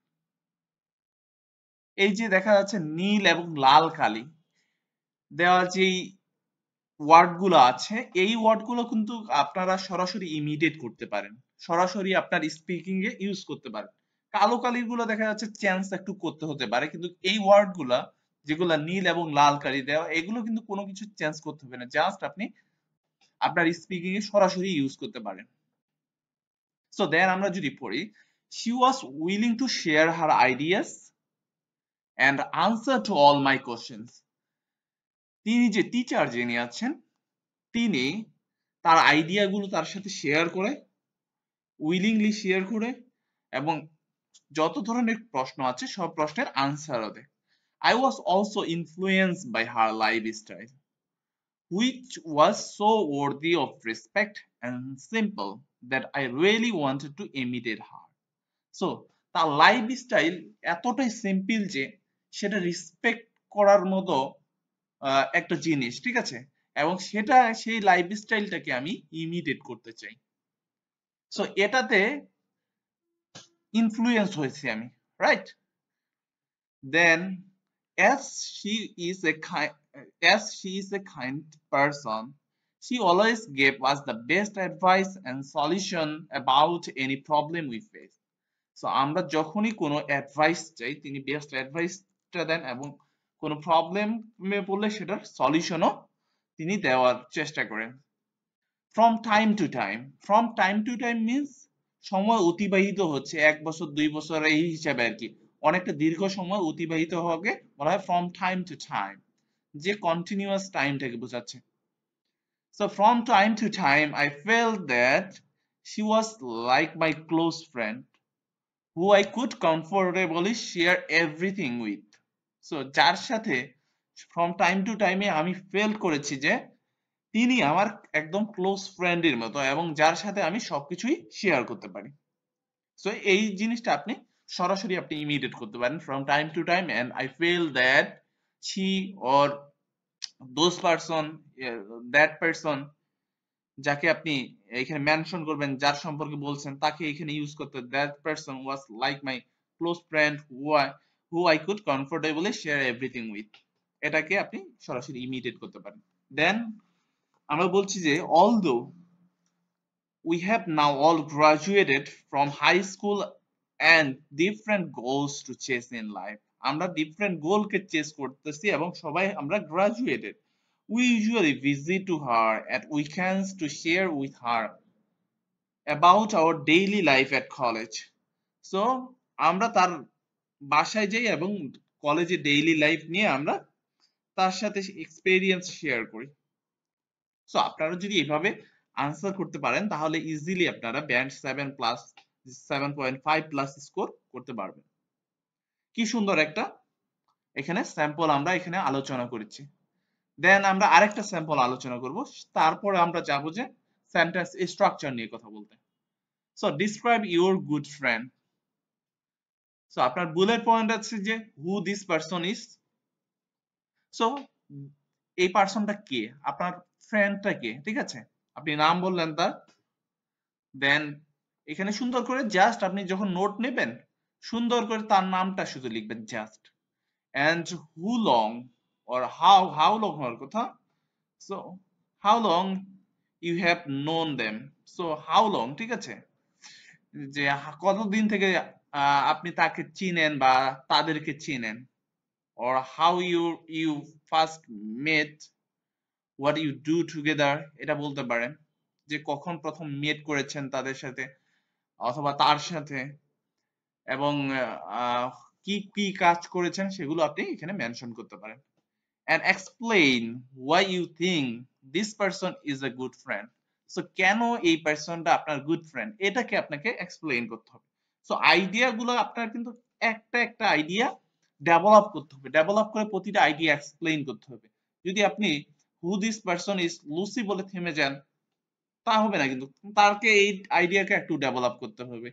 এই যে দেখা যাচ্ছে নীল এবং লাল কালি দেওয়া যেই ওয়ার্ডগুলো আছে এই ওয়ার্ডগুলো কিন্তু আপনারা সরাসরি ইমিডিয়েট করতে পারেন সরাসরি আপনার স্পিকিং এ ইউজ করতে পারেন কালো কালির গুলো দেখা যাচ্ছে চেঞ্জ একটু করতে হতে পারে কিন্তু এই ওয়ার্ড গুলা যেগুলো নীল এবং লাল কালি দেওয়া এগুলো কিন্তু কোনো কিছু চেঞ্জ করতে হবে না জাস্ট আপনি আপনার স্পিকিং এ সরাসরি ইউজ করতে পারেন সো দেন আমরা যদি পড়ি she was willing to share her ideas and answer to all my questions তিনি যে টিচার যিনি আছেন তিনি তার আইডিয়াগুলো তার সাথে শেয়ার করে উইলিংলি শেয়ার করে এবং যত ধরনের প্রশ্ন আছে সব প্রশ্নের আনসারও দেয় I was also influence by her life style which was so worthy of respect and simple that I really wanted to imitate her so তার লাইফ স্টাইল এতটাই সিম্পল যে সেটা রিসপেক্ট করার মতো একটা জিনিস ঠিক আছে এবং সেটা সেই লাইফস্টাইলটাকে আমি ইমিটেট করতে চাই সো এটাতে ইনফ্লুয়েন্স হয়েছে আমি right then as she is a kind as she is a kind person she always gave us the best advice and solution about any problem we face so আমরা যখনই কোনো advice চাই তিনি best advice টা দেন এবং কোনো প্রবলেমে পড়লে সেটার সলিউশনও তিনি দেওয়ার চেষ্টা করেন from time to time from time to time means সময় অতিবাহিত হচ্ছে এক বছর দুই বছর এই হিসাবে আর কি অনেকটা দীর্ঘ সময় অতিবাহিত হওয়াকে বলা হয় ফ্রম টাইম টু টাইম যে কন্টিনিউয়াস টাইমটাকে বোঝাচ্ছে so from time to time I felt that she was like my close friend who I could comfortably share everything with so যার সাথে ফ্রম টাইম টু টাইমে আমি ফেল করেছি যে তিনি আমার একদম ক্লোজ ফ্রেন্ডের মতো এবং যার সাথে আমি সবকিছুই শেয়ার করতে পারি সো এই জিনিসটা আপনি সরাসরি আপনি ইমিডিয়েট করতে পারেন from time to time and I feel that she or those person that person যাকে আপনি এখানে মেনশন করবেন যার সম্পর্কে বলছেন তাকে এখানে ইউজ করতে that person was like my close friend who I who I could comfortably share everything with এটাকে আপনি সরাসরি ইমিডিয়েট করতে পারেন দেন আমরা বলছি যে although we have now all graduated from high school and different goals to chase in life আমরা different goal কে চেস করতেছি এবং সবাই আমরা graduated we usually visit to her at weekends to share with her about our daily life at college so আমরা তার বাসায় যাই এবং কলেজে ডেইলি লাইফ নিয়ে আমরা তার সাথে এক্সপেরিয়েন্স শেয়ার করি সো আপনারা যদি এভাবে আনসার করতে পারেন তাহলে ইজিলি আপনারা band seven plus seven point five plus score করতে পারবেন কি সুন্দর একটা এখানে স্যাম্পল আমরা এখানে আলোচনা করেছি দেন আমরা আরেকটা স্যাম্পল আলোচনা করব তারপরে আমরা যাবো যে সেন্টেন্স স্ট্রাকচার নিয়ে কথা বলতে so describe your good friend so আপনার বুলেট পয়েন্ট আছে যে who this person is so এই পার্সনটা কে আপনার ফ্রেন্ডটা কে ঠিক আছে আপনি নাম বললেন তার দেন এখানে সুন্দর করে জাস্ট আপনি যখন নোট নেবেন সুন্দর করে তার নামটা শুধু লিখবেন just and who long or how how long হওয়ার কথা so how long you have known them so how long ঠিক আছে যে কতদিন থেকে আপনি তাকে চিনেন বা তাদেরকে চিনেন or how you you first met what you do together এটা বলতে পারেন যে কখন প্রথম মিট করেছেন তাদের সাথে অথবা তার সাথে এবং কি কি কাজ করেছেন সেগুলো আপনি এখানে মেনশন করতে পারেন and explain why you think this person is a good friend so কেন এই পারসনটা আপনার গুড ফ্রেন্ড এটাকে আপনাকে এক্সপ্লেইন করতে হবে সো আইডিয়াগুলো আপনার কিন্তু একটা একটা আইডিয়া ডেভেলপ করতে হবে ডেভেলপ করে প্রতিটা আইডিয়া এক্সপ্লেইন করতে হবে যদি আপনি who this person is Lucy বলে থেমে যান তা হবে না কিন্তু তারকে এই আইডিয়াকে একটু ডেভেলপ করতে হবে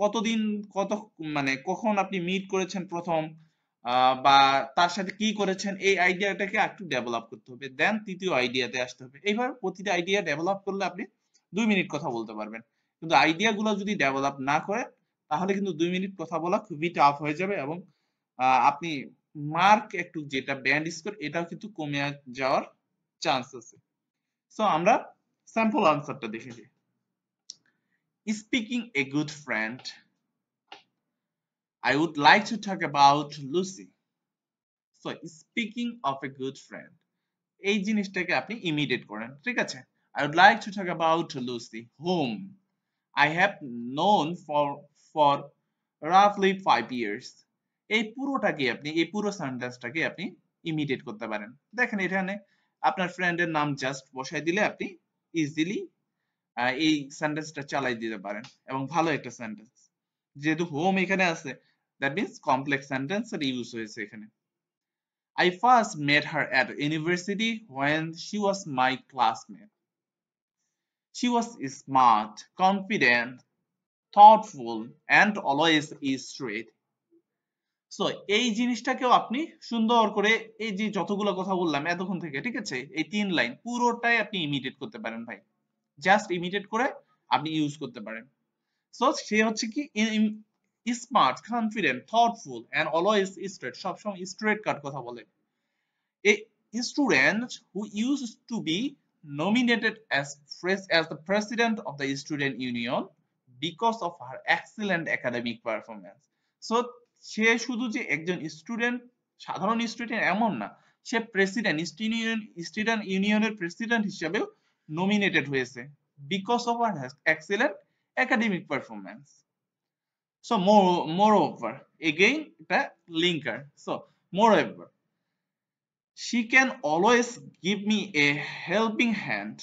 কতদিন কত মানে কখন আপনি মিট করেছেন প্রথম বা তার সাথে কি করেছেন এই আইডিয়াটাকে একটু ডেভেলপ করতে হবে দেন তৃতীয় আইডিয়াতে আসতে হবে এইভাবে প্রতিটা আইডিয়া ডেভেলপ করলে আপনি দুই মিনিট কথা বলতে পারবেন কিন্তু আইডিয়াগুলো যদি ডেভেলপ না করে তাহলে কিন্তু দুই মিনিট কথা বলা খুবই টাফ হয়ে যাবে এবং আপনি মার্ক একটু যেটা ব্যান্ড স্কোর এটাও কিন্তু কমে যাওয়ার চান্স আছে সো আমরা স্যাম্পল আনসারটা দেখে নিই speaking a good friend I would like to talk about Lucy so speaking of a good friend এই জিনিসটাকে আপনি ইমিডিয়েট করেন ঠিক আছে I would like to talk about Lucy home I have known for for রাফলি five years এই পুরোটাকে আপনি এই পুরো সেন্টেন্সটাকে আপনি ইমিডিয়েট করতে পারেন দেখেন এখানে আপনার ফ্রেন্ডের নাম জাস্ট বসাই দিলে আপনি ইজিলি এই সেন্টেন্সটা চালাই দিতে পারেন এবং ভালো একটা সেন্টেন্স যেহেতু হোম এখানে আছে দ্যাট মিনস কমপ্লেক্স সেন্টেন্স এর ইউজ হয়েছে এখানে I first met her at university when she was my classmate she was smart confident thoughtful and always is straight so এই জিনিসটাকেও আপনি সুন্দর করে এই যে যতগুলো কথা বললাম এতক্ষণ থেকে ঠিক আছে এই তিন লাইন পুরোটাই আপনি ইমিটেট করতে পারেন ভাই জাস্ট ইমিটেট করে আপনি ইউজ করতে পারেন সো সে হচ্ছে কি smart confident thoughtful and always straight সবসময় স্ট্রেট কাট কথা বলে a student who use to be nominated as as as the president of the student union because of her excellent academic performance so সে শুধু যে একজন student সাধারণ student এমন না সে প্রেসিডেন্ট স্টুডেন্ট ইউনিয়নের প্রেসিডেন্ট হিসেবেও নমিনেটেড হয়েছে because of her excellent academic performance so more over again again the so more over she can always give me a helping hand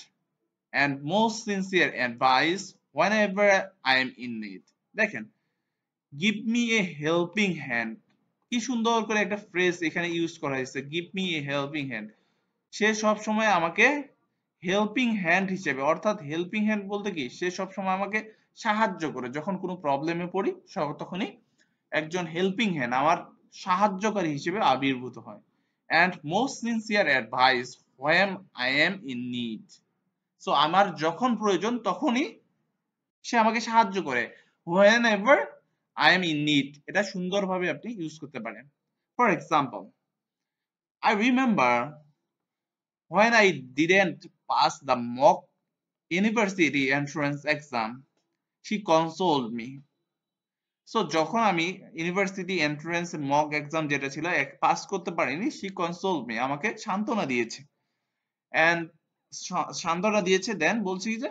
and most sincere advice whenever I am in need দেখেন give me a helping hand কি সুন্দর করে একটা phrase এখানে use করা হয়েছে give me a helping hand সে সব সময় আমাকে হেল্পিং হ্যান্ড হিসেবে অর্থাৎ হেল্পিং হ্যান্ড বলতে কি সে সব সময় আমাকে সাহায্য করে যখন কোনো প্রবলেমে পড়ি তখনই একজন হেল্পিং হ্যান্ড আমার সাহায্যকারী হিসেবে আবির্ভূত হয় and most sincere advice when I am in need so আমার যখন প্রয়োজন তখনই সে আমাকে সাহায্য করে whenever I am in need এটা সুন্দরভাবে আপনি ইউজ করতে পারেন for example I remember when I didn't pass the mock university entrance exam she console me so যখন আমি ইউনিভার্সিটি এন্ট্রান্স মক এক্সাম যেটা ছিল এক পাস করতে পারিনি শি কনসোল মি আমাকে সান্ত্বনা দিয়েছে অ্যান্ড সান্ত্বনা দিয়েছে দেন বলছি যে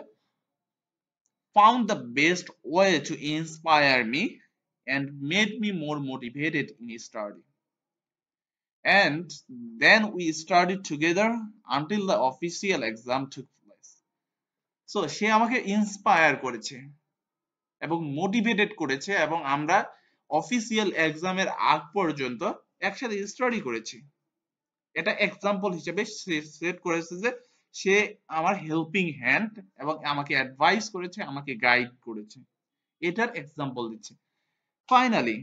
found the best way to inspire me and made me more motivated in study. And then we studied together until the official exam took place. So সে আমাকে ইন্সপায়ার করেছে এবং মোটিভেটেড করেছে এবং আমরা অফিসিয়াল এক্সামের আগ পর্যন্ত একসাথে study করেছি এটা example হিসেবে set করেছে যে সে আমার হেল্পিং হ্যান্ড এবং আমাকে অ্যাডভাইস করেছে আমাকে গাইড করেছে এটার এক্সাম্পল দিচ্ছে finally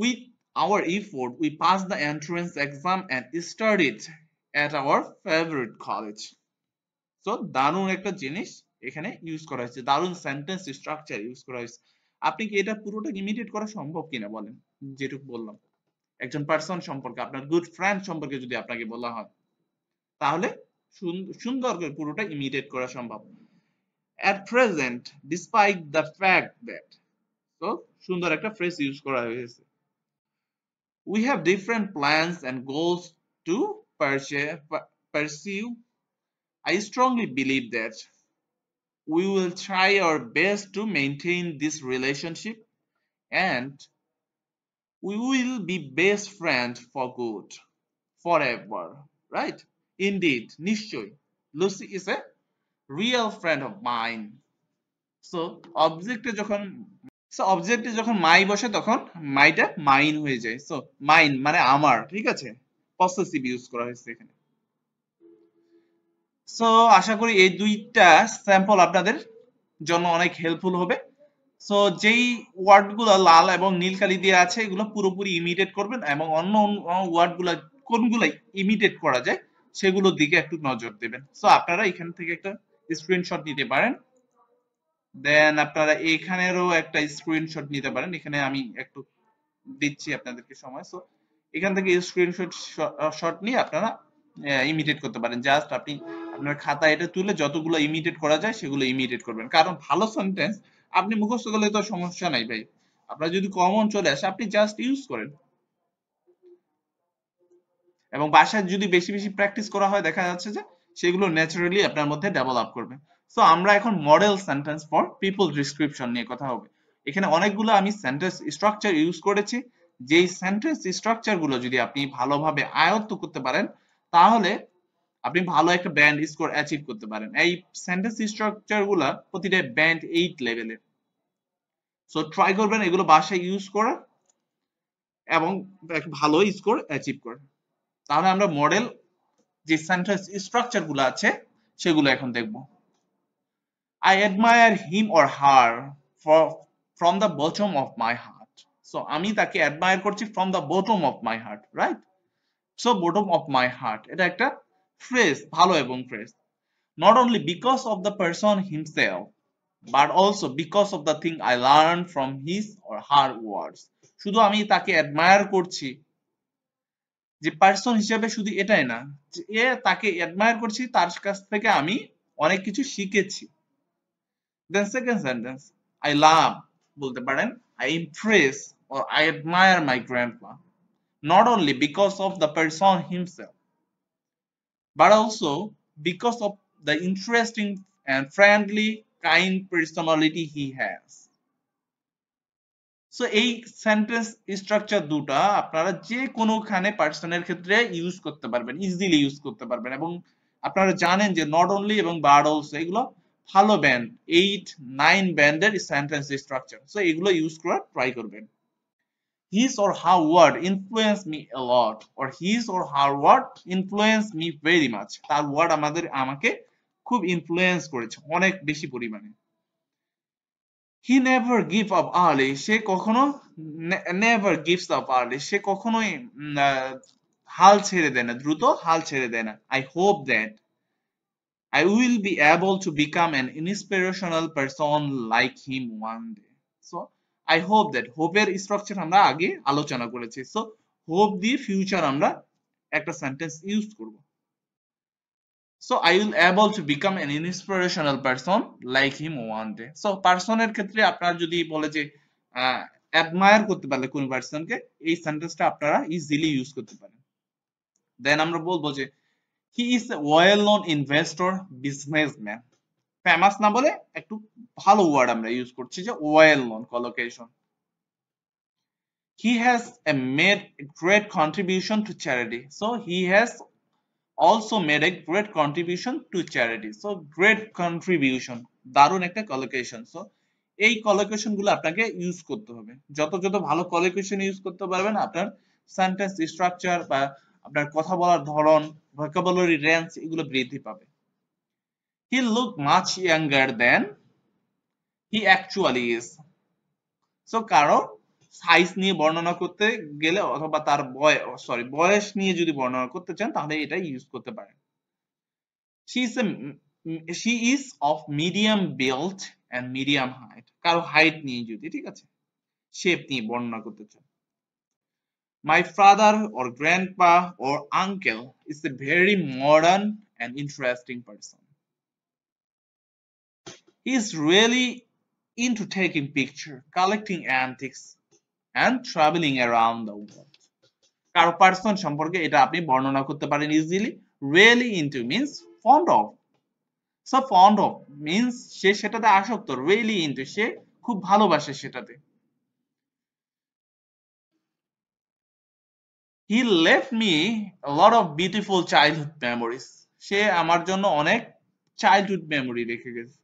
with our effort we pass the entrance exam and studied at our favourite college তো দারুণ একটা জিনিস এখানে ইউজ করা হয়েছে দারুণ সেন্টেন্স স্ট্রাকচার ইউজ করা হয়েছে আপনি কি এটা পুরোটা ইমিডিয়েট করা সম্ভব কিনা বলেন যেটুকু বললাম একজন পার্সন সম্পর্কে আপনার গুড ফ্রেন্ড সম্পর্কে যদি আপনাকে বলা হয় তাহলে সুন্দর করে পুরোটা ইমিডিয়েট করা সম্ভব at present despite the fact that so, সুন্দর একটা ফ্রেজ ইউজ করা হয়েছে we have different plans and goals to pursue I strongly believe that we will try our best to maintain this relationship and we will be best friends for good forever right Indeed, নিশ্চয় Lucy is a real friend of mine. So, অবজেক্টে যখন so অবজেক্টে যখন মাই বসে তখন মাইটা mine হয়ে যায় so mine মানে আমার ঠিক আছে পসেসিভ ইউজ করা হয়েছে এখানে সো আশা করি এই দুইটা স্যাম্পল আপনাদের জন্য অনেক হেল্পফুল হবে সো যেই ওয়ার্ডগুলো লাল এবং নীল কালি দিয়ে আছে এগুলো পুরোপুরি ইমিটেট করবেন এবং অন্য অন্য ওয়ার্ডগুলো কোনগুলো ইমিটেট করা যায় সেগুলোর দিকে একটু নজর দেবেন সো আপনারা এখান থেকে একটা স্ক্রিনশট নিতে পারেন দেন আপনারা এখানেরও একটা স্ক্রিনশট নিতে পারেন এখানে আমি একটু দিচ্ছি আপনাদেরকে সময় সো এখান থেকে স্ক্রিনশট শট নিয়ে আপনারা ইমিটেট করতে পারেন জাস্ট আপনি আপনার খাতা এটা তুলে যতগুলো ইমিটেট করা যায় সেগুলো ইমিটেট করবেন কারণ ভালো সেন্টেন্স আপনি মুখস্থ করলে তো সমস্যা নাই ভাই আপনার যদি কমন চলে আসে আপনি জাস্ট ইউজ করেন এবং বাসায় যদি বেশি বেশি প্র্যাকটিস করা হয় দেখা যাচ্ছে যে সেগুলো ন্যাচারালি আপনার মধ্যে ডেভেলপ করবে সো আমরা এখন model sentence for people description নিয়ে কথা হবে এখানে অনেকগুলো আমি সেন্টেন্স স্ট্রাকচার ইউজ করেছি যেই সেন্টেন্স স্ট্রাকচার গুলো যদি আপনি ভালোভাবে আয়ত্ত করতে পারেন তাহলে আপনি ভালো একটা ব্যান্ড স্কোর অ্যাচিভ করতে পারেন এই সেন্টেন্স স্ট্রাকচার গুলা প্রতিটা ব্যান্ড এইট লেভেলের সো ট্রাই করবেন এগুলো বাসায় ইউজ করা এবং ভালো স্কোর অ্যাচিভ করা তাহলে আমরা মডেল যে সেন্ট্রাল স্ট্রাকচার গুলো আছে সেগুলো এখন দেখব I admire him or her from the bottom of my heart so আমি তাকে অ্যাডমায়ার করছি from the bottom of my heart right so bottom of my heart এটা একটা ফ্রেস ভালো এবং phrase not only because of the person himself but also because of the thing i learned from his or her words শুধু আমি তাকে admire করছি যে person হিসেবে শুধু এটাই না এ তাকে অ্যাডমায়ার করছি তার কাছ থেকে আমি অনেক কিছু শিখেছি then second sentence I love বলতে পারেন I impress or I admire my grandpa not only because of the person himself, but also because of the interesting and friendly, kind personality he has. So এই sentence structure দুটা আপনারা যে কোনোখানে পার্সনের ক্ষেত্রে use করতে পারবেন ইজিলি ইউজ করতে পারবেন এবং আপনারা জানেন যে নট অনলি এবং বার্ড অলসো এগুলো ভালো ব্যান্ড এইট নাইন ব্যান্ডের সেন্টেন্স স্ট্রাকচার সো এগুলো ইউজ করার ট্রাই করবেন his or how word influence me a lot or his or her word influenced me very much তার ওয়ার্ড আমাদের আমাকে খুব ইনফ্লুয়েন্স করেছে অনেক বেশি পরিমাণে he never give up early সে কখনো নেভার গিভস আপ আর্লি সে কখনোই হাল ছেড়ে দেয় না দ্রুত হাল ছেড়ে দেয় না I hope that I will be able to become an inspirational person like him one day so I hope that হোপের স্ট্রাকচার আমরা আগে আলোচনা করেছি সো হোপ দিয়ে ফিউচার আমরা একটা সেন্টেন্স ইউজ করব so I will able to become an inspirational person like him one day so পার্সনের ক্ষেত্রে আপনারা যদি বলে যে অ্যাডমায়ার করতে পারলে কোন পার্সনকে এই সেন্টেন্সটা আপনারা ইজিলি ইউজ করতে পারেন দেন আমরা বলবো যে he is a well known investor businessman famous না বলে একটু ভালো ওয়ার্ড আমরা ইউজ করছি যে well known collocation he has a made great contribution to charity so he has also made a great contribution to charity so great contribution দারুণ একটা collocation so এই কলোকেশন গুলো আপনাকে ইউজ করতে হবে যত যত ভালো কলোকেশন ইউজ করতে পারবেন আপনার সেন্টেন্স স্ট্রাকচার বা আপনার কথা বলার ধরন ভোকাবুলারি রেঞ্জ এগুলো বৃদ্ধি পাবে he look much younger than he actually is so কারো সাইজ নিয়ে বর্ণনা করতে গেলে অথবা তার বয়স সরি বয়স নিয়ে যদি বর্ণনা করতে চান তাহলে এটা ইউজ করতে পারেন she is she is of medium belt and medium height কারো হাইট নিয়ে যদি ঠিক আছে শেপ নিয়ে বর্ণনা করতে চান My father or grandpa or uncle is a very modern and interesting person. He is really into taking pictures, collecting antiques, and travelling around the world কারো পার্সন সম্পর্কে এটা আপনি বর্ণনা করতে পারেন easily really into means fond of সো fond of means সে সেটাতে আসক্ত রিয়েলি ইন্টু সে খুব ভালোবাসে সেটাতে left me a lot of beautiful childhood memories সে আমার জন্য অনেক চাইল্ডহুড মেমোরি রেখে গেছে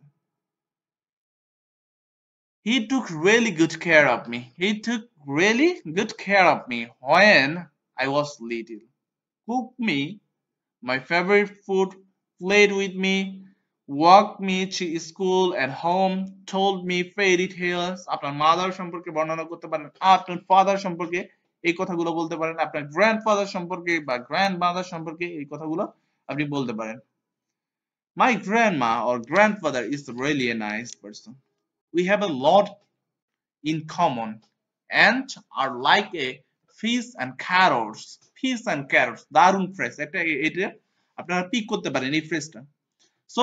he took really good care of me. He took really good care of me when I was little, cooked me my favorite food, played with me, walked me to school and home, told me fairy tales, After mother সম্পর্কে বর্ণনা করতে পারেন, আপনার father সম্পর্কে এই কথাগুলো বলতে পারেন, আপনার গ্র্যান্ডফাদার সম্পর্কে বা গ্র্যান্ডমাদার সম্পর্কে এই কথাগুলো আপনি বলতে পারেন। My grandma or grandfather is really a nice person. We have a lot in common. ants are like a fish and carrots fish and carrots দারুন ফ্রেশ এটা এটা আপনারা পিক করতে পারেন এই ফ্রেজটা so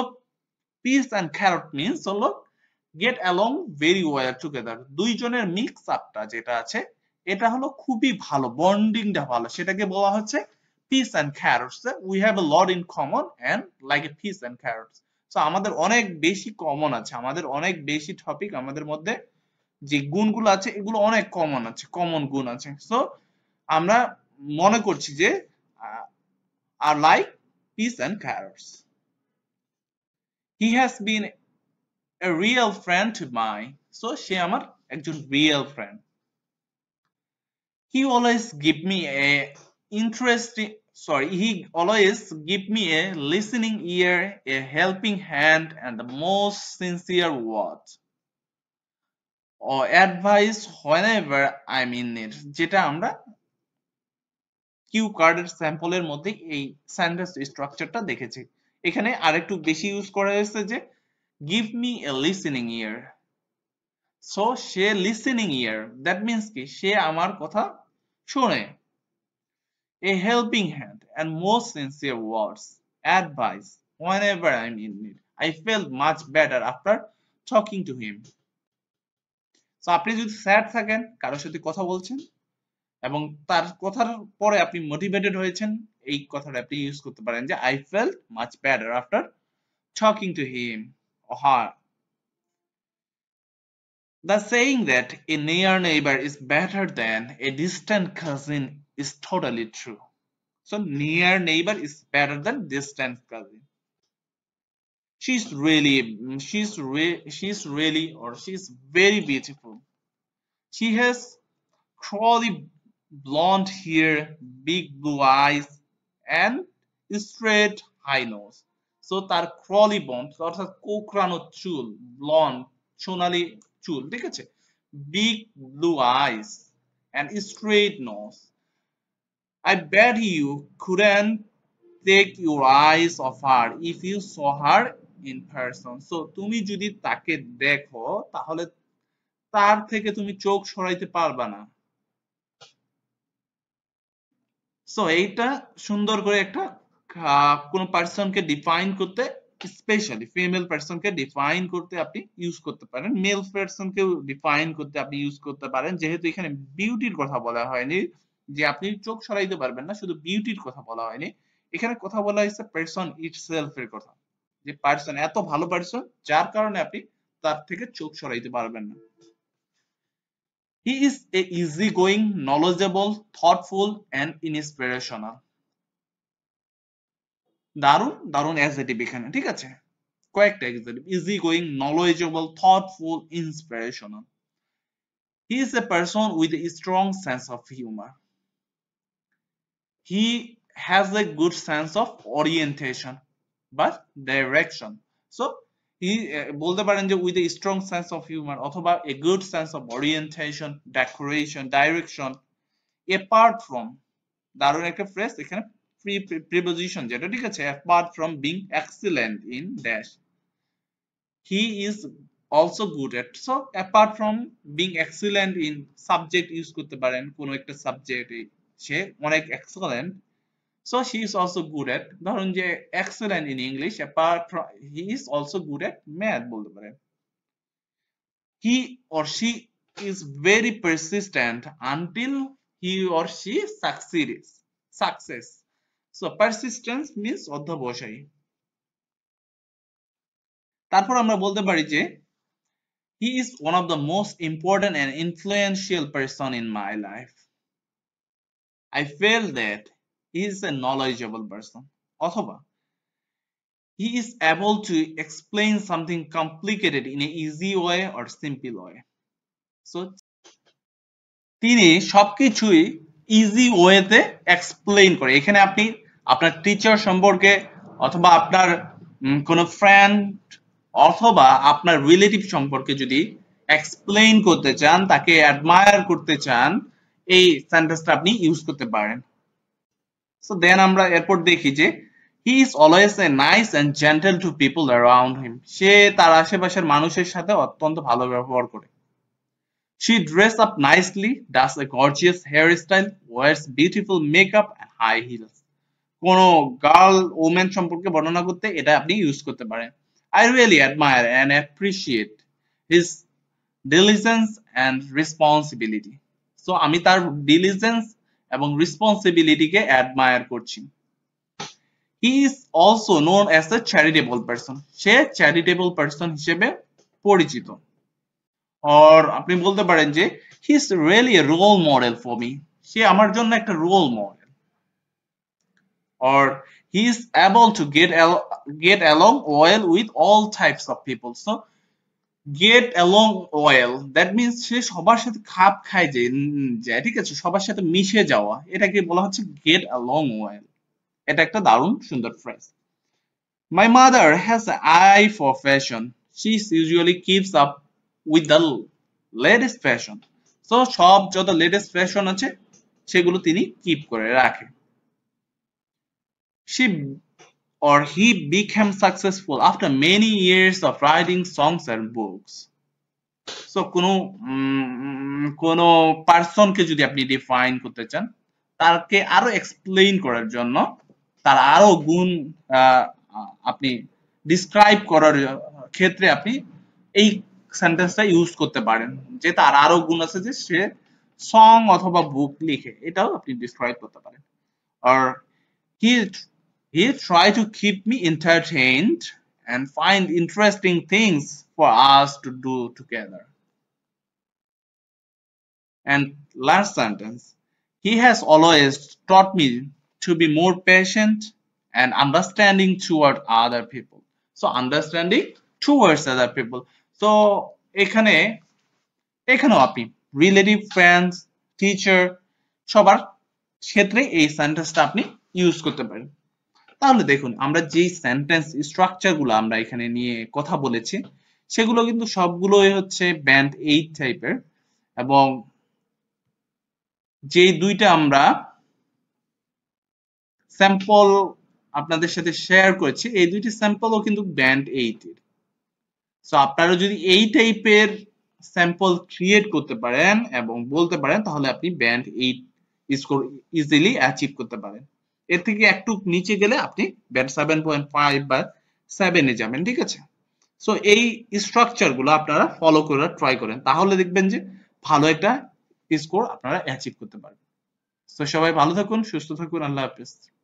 peas and carrot means হলো get along very well together দুইজনের মিক্স আপটা যেটা আছে এটা হলো খুবই ভালো বন্ডিংটা ভালো সেটাকে বলা হচ্ছে peas and carrots we have a lot in common and like a peas and carrots আমাদের অনেক বেশি কমন আছে আমাদের অনেক বেশি টপিক আমাদের মধ্যে যে গুণগুলো আছে এগুলো অনেক কমন আছে কমন গুণ আছে সো আমরা মনে করছি যে আর like peas and carrots he has been a real friend to mine so সে আমার একজন real friend he always give me a interesting sorry he always give me a listening ear a helping hand and the most sincere word advice whenever I mean it যেটা আমরা Q কার্ডের স্যাম্পলের মধ্যে এই sentence স্ট্রাকচারটা দেখেছি এখানে আরেকটু বেশি ইউজ করা হয়েছে যে give me a listening ear so সে লিসেনিং ইয়ার দ্যাট মিন্স কি সে আমার কথা শুনে a helping hand and most sincere words advice whenever I mean need I feel much better after talking to him তো আপনি যদি sad থাকেন কারোর সাথে কথা বলছেন এবং তার কথার পরে আপনি মোটিভেটেড হয়েছেন এই কথাটা আপনি ইউজ করতে পারেন যে I feel much badder after talking to him The saying that a near neighbor is better than a distant cousin is totally true. So near neighbor is better than distant cousin. she's really she's re she's really or she's very beautiful she has curly blonde hair big blue eyes and straight high nose so তার curly blonde অর্থাৎ কোকড়ানো chul, blonde, chonali chul, ঠিক Big blue eyes and straight nose. I bet you couldn't take your eyes off her if you saw her in person so তুমি যদি তাকে দেখো তাহলে তার থেকে তুমি চোখ সরাইতে পারবে না সো এইটা সুন্দর করে একটা কোন পার্সনকে ডিফাইন করতে স্পেশালি ফিমেল পার্সনকে ডিফাইন করতে আপনি ইউজ করতে পারেন মেল পার্সনকে ডিফাইন করতে আপনি ইউজ করতে পারেন যেহেতু এখানে বিউটির কথা বলা হয়নি যে আপনি চোখ সরাইতে পারবেন না শুধু বিউটির কথা বলা হয়নি এখানে কথা বলা হয়েছে পারসন ইটসেলফ এর কথা যে পার্সন এত ভালো পার্সন যার কারণে আপনি তার থেকে চোখ সরাইতে পারবেন না he is a easy going knowledgeable thoughtful and inspirational দারুণ দারুণ অ্যাজেটিভ এখানে ঠিক আছে কয়েকটা adjective easy going knowledgeable thoughtful inspirational he is a person with a strong sense of humour he has a good sense of orientation but direction so uh, বলতে পারেন যে with a strong sense of humour অথবা a good sense of orientation decoration direction apart from দারুণ একটা phrase এখানে preposition যেটা ঠিক আছে apart from being excellent in dash he is also good at so apart from being excellent in subject use করতে পারেন কোনো একটা সাবজেক্টে সে অনেক excellent So she is also good at ধরুন যে excellent in English apart from he is also good at math বলতে পারেন he or she is very persistent until he or she succeeds success so persistence means অধ্যবসায়ী তারপর আমরা বলতে পারি যে he is one of the most important and influential person in my life i feel that is a knowledgeable person অথবা he is able to explain something complicated in a easy way or simple way so তিনি সবকিছুই easy ওয়েতে explain করে এখানে আপনি আপনার teacher সম্পর্কে অথবা আপনার কোনো ফ্রেন্ড অথবা আপনার রিলেটিভ সম্পর্কে যদি এক্সপ্লেইন করতে চান তাকে অ্যাডমায়ার করতে চান এই সেন্টেন্সটা আপনি ইউজ করতে পারেন সো দেন আমরা এরপর দেখি যে he is always a nice and gentle to people around him সে তার আশেপাশের মানুষের সাথে অত্যন্ত ভালো ব্যবহার করে she dress up nicely does a gorgeous hair style wears beautiful makeup and high heels কোনো গার্ল ওমেন সম্পর্কে বর্ণনা করতে এটা আপনি ইউজ করতে পারেন I really admire and appreciate his diligence and responsibility so আমি তার ডিলিজেন্স এবং রেসপন্সিবিলিটিকে অ্যাডমায়ার করছি he is also known as a charitable person সে চ্যারিটেবল পারসন হিসেবে পরিচিত অর আপনি বলতে পারেন যে he is really a role model for me সে আমার জন্য একটা role model or he is able to get get along well with all types of people so get along well that means সে সবার সাথে খাপ খায় যে যায় ঠিক আছে সবার সাথে মিশে যাওয়া এটাকে বলা হচ্ছে গেট অ্যালং ওয়েল এটা একটা দারুণ সুন্দর phrase my mother has eye for fashion she usually keeps up with the latest fashion so সব যত লেটেস্ট ফ্যাশন আছে সেগুলো তিনি কিপ করে রাখে she or he became successful after many years of writing songs and books. So কোনো কোনো পার্সনকে যদি আপনি ডিফাইন করতে চান তাকে আরো এক্সপ্লেইন করার জন্য তার আরো গুণ আপনি ডিসক্রাইব করার ক্ষেত্রে আপনি এই সেন্টেন্সটা ইউজ করতে পারেন যে তার আরো গুণ আছে যে সে সং অথবা বুক লিখে এটাও আপনি ডিসক্রাইব করতে পারেন আর হি He tried to keep me entertained and find interesting things for us to do together. And last sentence, he has always taught me to be more patient and understanding toward other people. So understanding towards other people. So এখানে এখানেও আপনি relative friends, teacher, সবার ক্ষেত্রে এই সেন্টেন্সটা আপনি use করতে পারেন তাহলে দেখুন আমরা যে সেন্টেন্স স্ট্রাকচারগুলো আমরা এখানে নিয়ে কথা বলেছি সেগুলো কিন্তু সবগুলোই হচ্ছে ব্যান্ড এইট টাইপের এবং যে দুইটা আমরা স্যাম্পল আপনাদের সাথে শেয়ার করেছি এই দুইটি স্যাম্পলও কিন্তু ব্যান্ড এইট এর সো আপনারা যদি এই টাইপের স্যাম্পল ক্রিয়েট করতে পারেন এবং বলতে পারেন তাহলে আপনি band eight score easily achieve করতে পারেন এর থেকে একটু নিচে গেলে আপনি ব্যান্ড সেভেন পয়েন্ট ফাইভ বা সেভেনে যাবেন ঠিক আছে সো এই স্ট্রাকচার গুলো আপনারা ফলো করে ট্রাই করেন তাহলে দেখবেন যে ভালো একটা স্কোর আপনারা অ্যাচিভ করতে পারবেন তো সবাই ভালো থাকুন সুস্থ থাকুন আল্লাহ হাফিজ